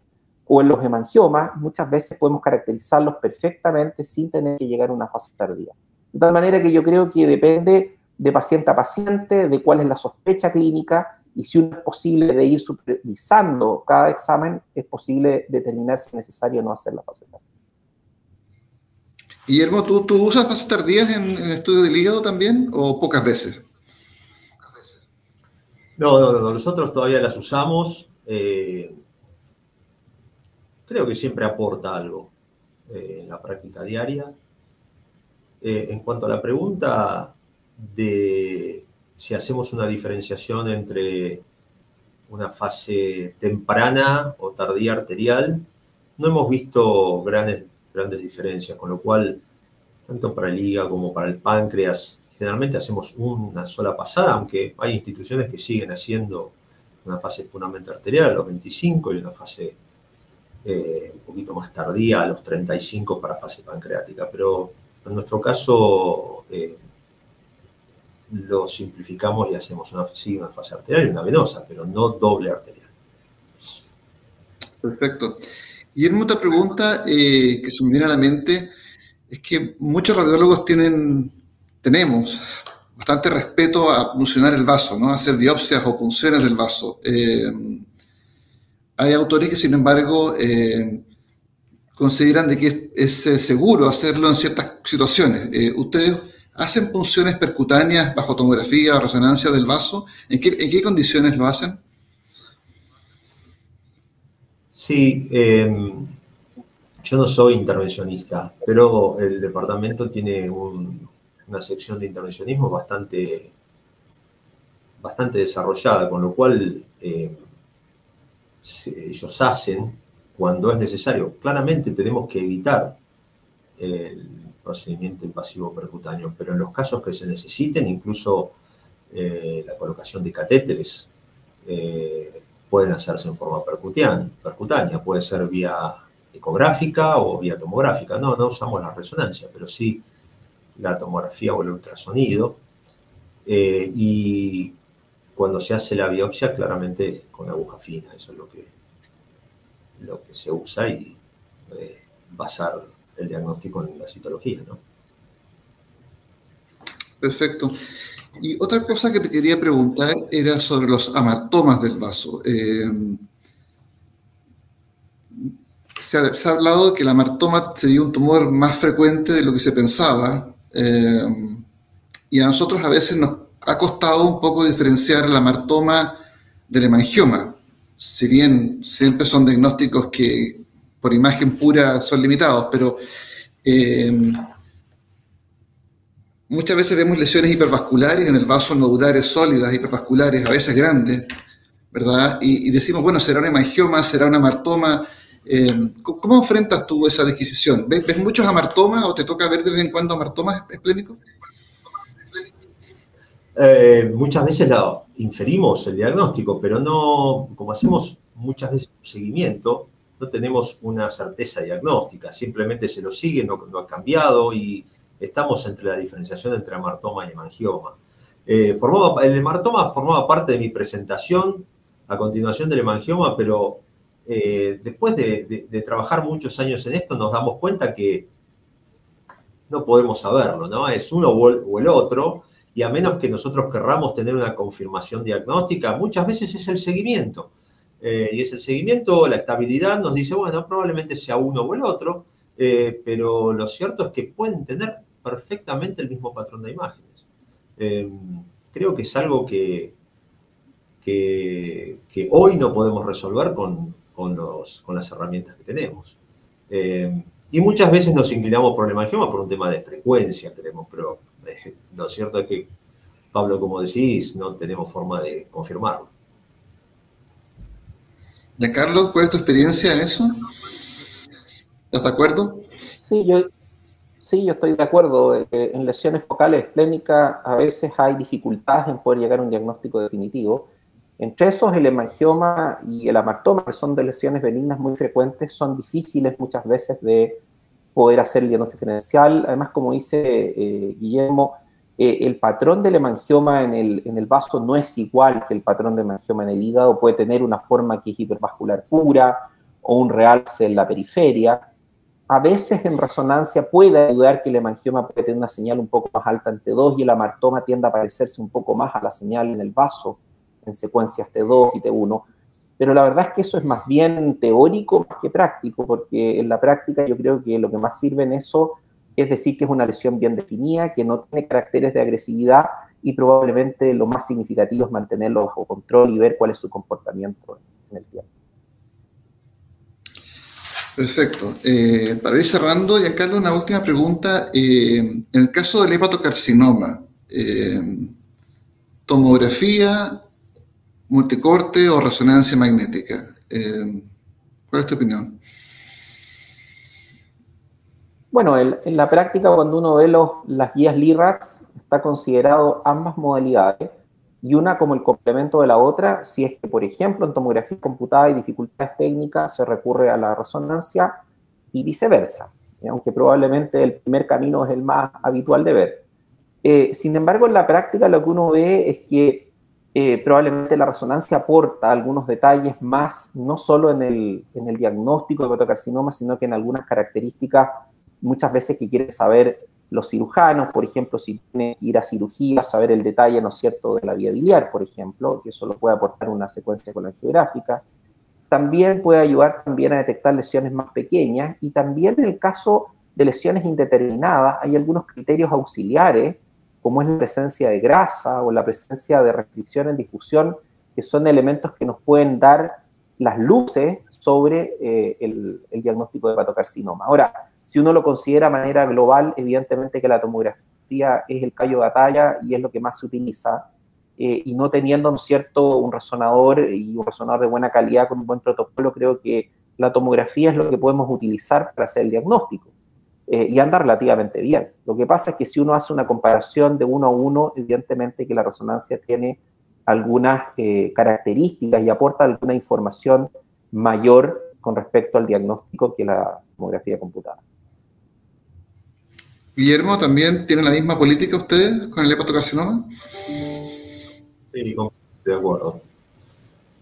o en los hemangiomas, muchas veces podemos caracterizarlos perfectamente sin tener que llegar a una fase tardía. De tal manera que yo creo que depende de paciente a paciente, de cuál es la sospecha clínica y si uno es posible de ir supervisando cada examen, es posible determinar si es necesario o no hacer la fase tardía. Guillermo, ¿tú, ¿tú, usas fases tardías en, el estudio del hígado también o pocas veces? No, no, no, nosotros todavía las usamos. Eh, creo que siempre aporta algo eh, en la práctica diaria. Eh, en cuanto a la pregunta de si hacemos una diferenciación entre una fase temprana o tardía arterial, no hemos visto grandes, grandes diferencias, con lo cual, tanto para el hígado como para el páncreas, generalmente hacemos una sola pasada, aunque hay instituciones que siguen haciendo una fase puramente arterial a los 25 y una fase eh, un poquito más tardía a los 35 para fase pancreática. Pero en nuestro caso, eh, lo simplificamos y hacemos una, sí, fase arterial y una venosa, pero no doble arterial. Perfecto. Y en otra pregunta eh, que se me viene a la mente es que muchos radiólogos tienen, tenemos bastante respeto a puncionar el vaso, ¿no? A hacer biopsias o punciones del vaso. Eh, hay autores que, sin embargo, eh, consideran de que es, seguro hacerlo en ciertas situaciones. ¿Ustedes ¿Hacen punciones percutáneas bajo tomografía o resonancia del vaso? ¿En qué, condiciones lo hacen? Sí, em, yo no soy intervencionista, pero el departamento tiene una sección de intervencionismo bastante, bastante desarrollada, con lo cual em, ellos hacen cuando es necesario. Claramente tenemos que evitar el procedimiento invasivo percutáneo, pero en los casos que se necesiten, incluso eh, la colocación de catéteres eh, pueden hacerse en forma percutánea, puede ser vía ecográfica o vía tomográfica. No, no usamos la resonancia, pero sí la tomografía o el ultrasonido. Eh, y cuando se hace la biopsia, claramente con la aguja fina, eso es lo que, lo que se usa y basarlo el diagnóstico en la citología. ¿no? Perfecto. Y otra cosa que te quería preguntar era sobre los amartomas del vaso. Eh, se, ha, hablado que el amartoma sería un tumor más frecuente de lo que se pensaba. Eh, y a nosotros a veces nos ha costado un poco diferenciar el amartoma del hemangioma. Si bien siempre son diagnósticos que, por imagen pura son limitados, pero eh, muchas veces vemos lesiones hipervasculares en el vaso nodulares sólidas, hipervasculares, a veces grandes, ¿verdad? Y, decimos, bueno, será un hemangioma, será una amartoma. Eh, ¿Cómo enfrentas tú esa desquisición? ¿Ves, muchos amartomas o te toca ver de vez en cuando amartomas esplénicos? Eh, muchas veces la inferimos el diagnóstico, pero no, como hacemos muchas veces un seguimiento, no tenemos una certeza diagnóstica, simplemente se lo sigue, no, ha cambiado y estamos entre la diferenciación entre amartoma y hemangioma. Eh, formaba, el hemartoma formaba parte de mi presentación a continuación del hemangioma, pero eh, después de, trabajar muchos años en esto nos damos cuenta que no podemos saberlo, ¿no? Es uno o el, o el otro, y a menos que nosotros querramos tener una confirmación diagnóstica, muchas veces es el seguimiento. Eh, y es el seguimiento, la estabilidad, nos dice, bueno, probablemente sea uno o el otro, eh, pero lo cierto es que pueden tener perfectamente el mismo patrón de imágenes. Em, creo que es algo que, que, hoy no podemos resolver con, con, las herramientas que tenemos. Em, y muchas veces nos inclinamos por el imagen, por un tema de frecuencia, pero eh, lo cierto es que, Pablo, como decís, no tenemos forma de confirmarlo. Ya, Carlos, ¿cuál es tu experiencia en eso? ¿Estás de acuerdo? Sí, yo, yo estoy de acuerdo. Eh, en lesiones focales plénicas, a veces hay dificultades en poder llegar a un diagnóstico definitivo. Entre esos, el hemangioma y el amartoma, que son de lesiones benignas muy frecuentes, son difíciles muchas veces de poder hacer el diagnóstico diferencial. Además, como dice eh, Guillermo, eh, el patrón del hemangioma en el, vaso no es igual que el patrón del hemangioma en el hígado, puede tener una forma que es hipervascular pura o un realce en la periferia. A veces en resonancia puede ayudar que el hemangioma puede tener una señal un poco más alta en T2 y el amartoma tiende a parecerse un poco más a la señal en el vaso en secuencias T2 y T1. Pero la verdad es que eso es más bien teórico que práctico, porque en la práctica yo creo que lo que más sirve en eso es decir, que es una lesión bien definida, que no tiene caracteres de agresividad y probablemente lo más significativo es mantenerlo bajo control y ver cuál es su comportamiento en el tiempo. Perfecto. Eh, para ir cerrando, y acá una última pregunta. Eh, en el caso del hepatocarcinoma, eh, tomografía, multicorte o resonancia magnética, ¿cuál es tu opinión? Bueno, en, la práctica cuando uno ve los, las guías LiRACS está considerado ambas modalidades y una como el complemento de la otra, si es que, por ejemplo, en tomografía computada y dificultades técnicas se recurre a la resonancia y viceversa, aunque probablemente el primer camino es el más habitual de ver. Eh, sin embargo, en la práctica lo que uno ve es que eh, probablemente la resonancia aporta algunos detalles más, no solo en el, en el diagnóstico de protocarcinoma, sino que en algunas características muchas veces que quiere saber los cirujanos, por ejemplo, si tiene que ir a cirugía, saber el detalle, ¿no es cierto?, de la vía biliar, por ejemplo, que eso lo puede aportar una secuencia colangiográfica. También puede ayudar también a detectar lesiones más pequeñas y también en el caso de lesiones indeterminadas hay algunos criterios auxiliares, como es la presencia de grasa o la presencia de restricción en discusión, que son elementos que nos pueden dar las luces sobre eh, el, diagnóstico de patocarcinoma. Ahora, si uno lo considera de manera global, evidentemente que la tomografía es el callo de batalla y es lo que más se utiliza. Eh, y no teniendo, ¿no cierto?, un resonador y un resonador de buena calidad con un buen protocolo, creo que la tomografía es lo que podemos utilizar para hacer el diagnóstico. Eh, y anda relativamente bien. Lo que pasa es que si uno hace una comparación de uno a uno, evidentemente que la resonancia tiene algunas eh, características y aporta alguna información mayor con respecto al diagnóstico que la tomografía computada. Guillermo, ¿también tiene la misma política ustedes con el hepatocarcinoma? Sí, de acuerdo.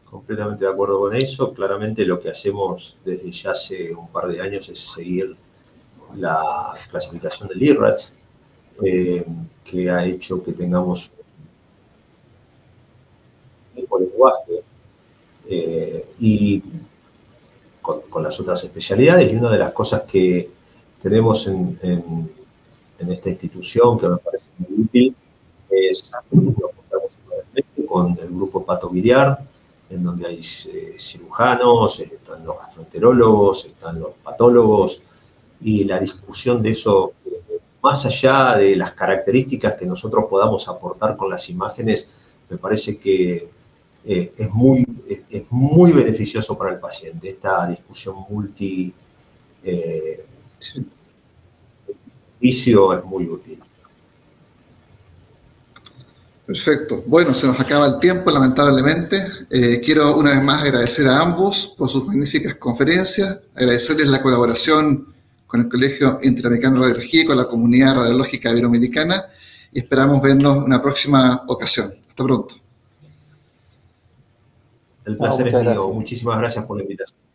Completamente de acuerdo con eso. Claramente lo que hacemos desde ya hace un par de años es seguir la clasificación del IRATS, eh, que ha hecho que tengamos un lenguaje eh, y con, las otras especialidades. Y una de las cosas que tenemos en en esta institución que me parece muy útil es con el grupo Pato en donde hay eh, cirujanos, están los gastroenterólogos, están los patólogos, y la discusión de eso, más allá de las características que nosotros podamos aportar con las imágenes, me parece que eh, es, muy, es muy beneficioso para el paciente, esta discusión multi... Eh, es muy útil. Perfecto. Bueno, se nos acaba el tiempo, lamentablemente. Eh, quiero una vez más agradecer a ambos por sus magníficas conferencias, agradecerles la colaboración con el Colegio Interamericano de Radiología y con la comunidad radiológica iberoamericana y esperamos vernos en una próxima ocasión. Hasta pronto. El placer es mío. Muchísimas gracias por la invitación.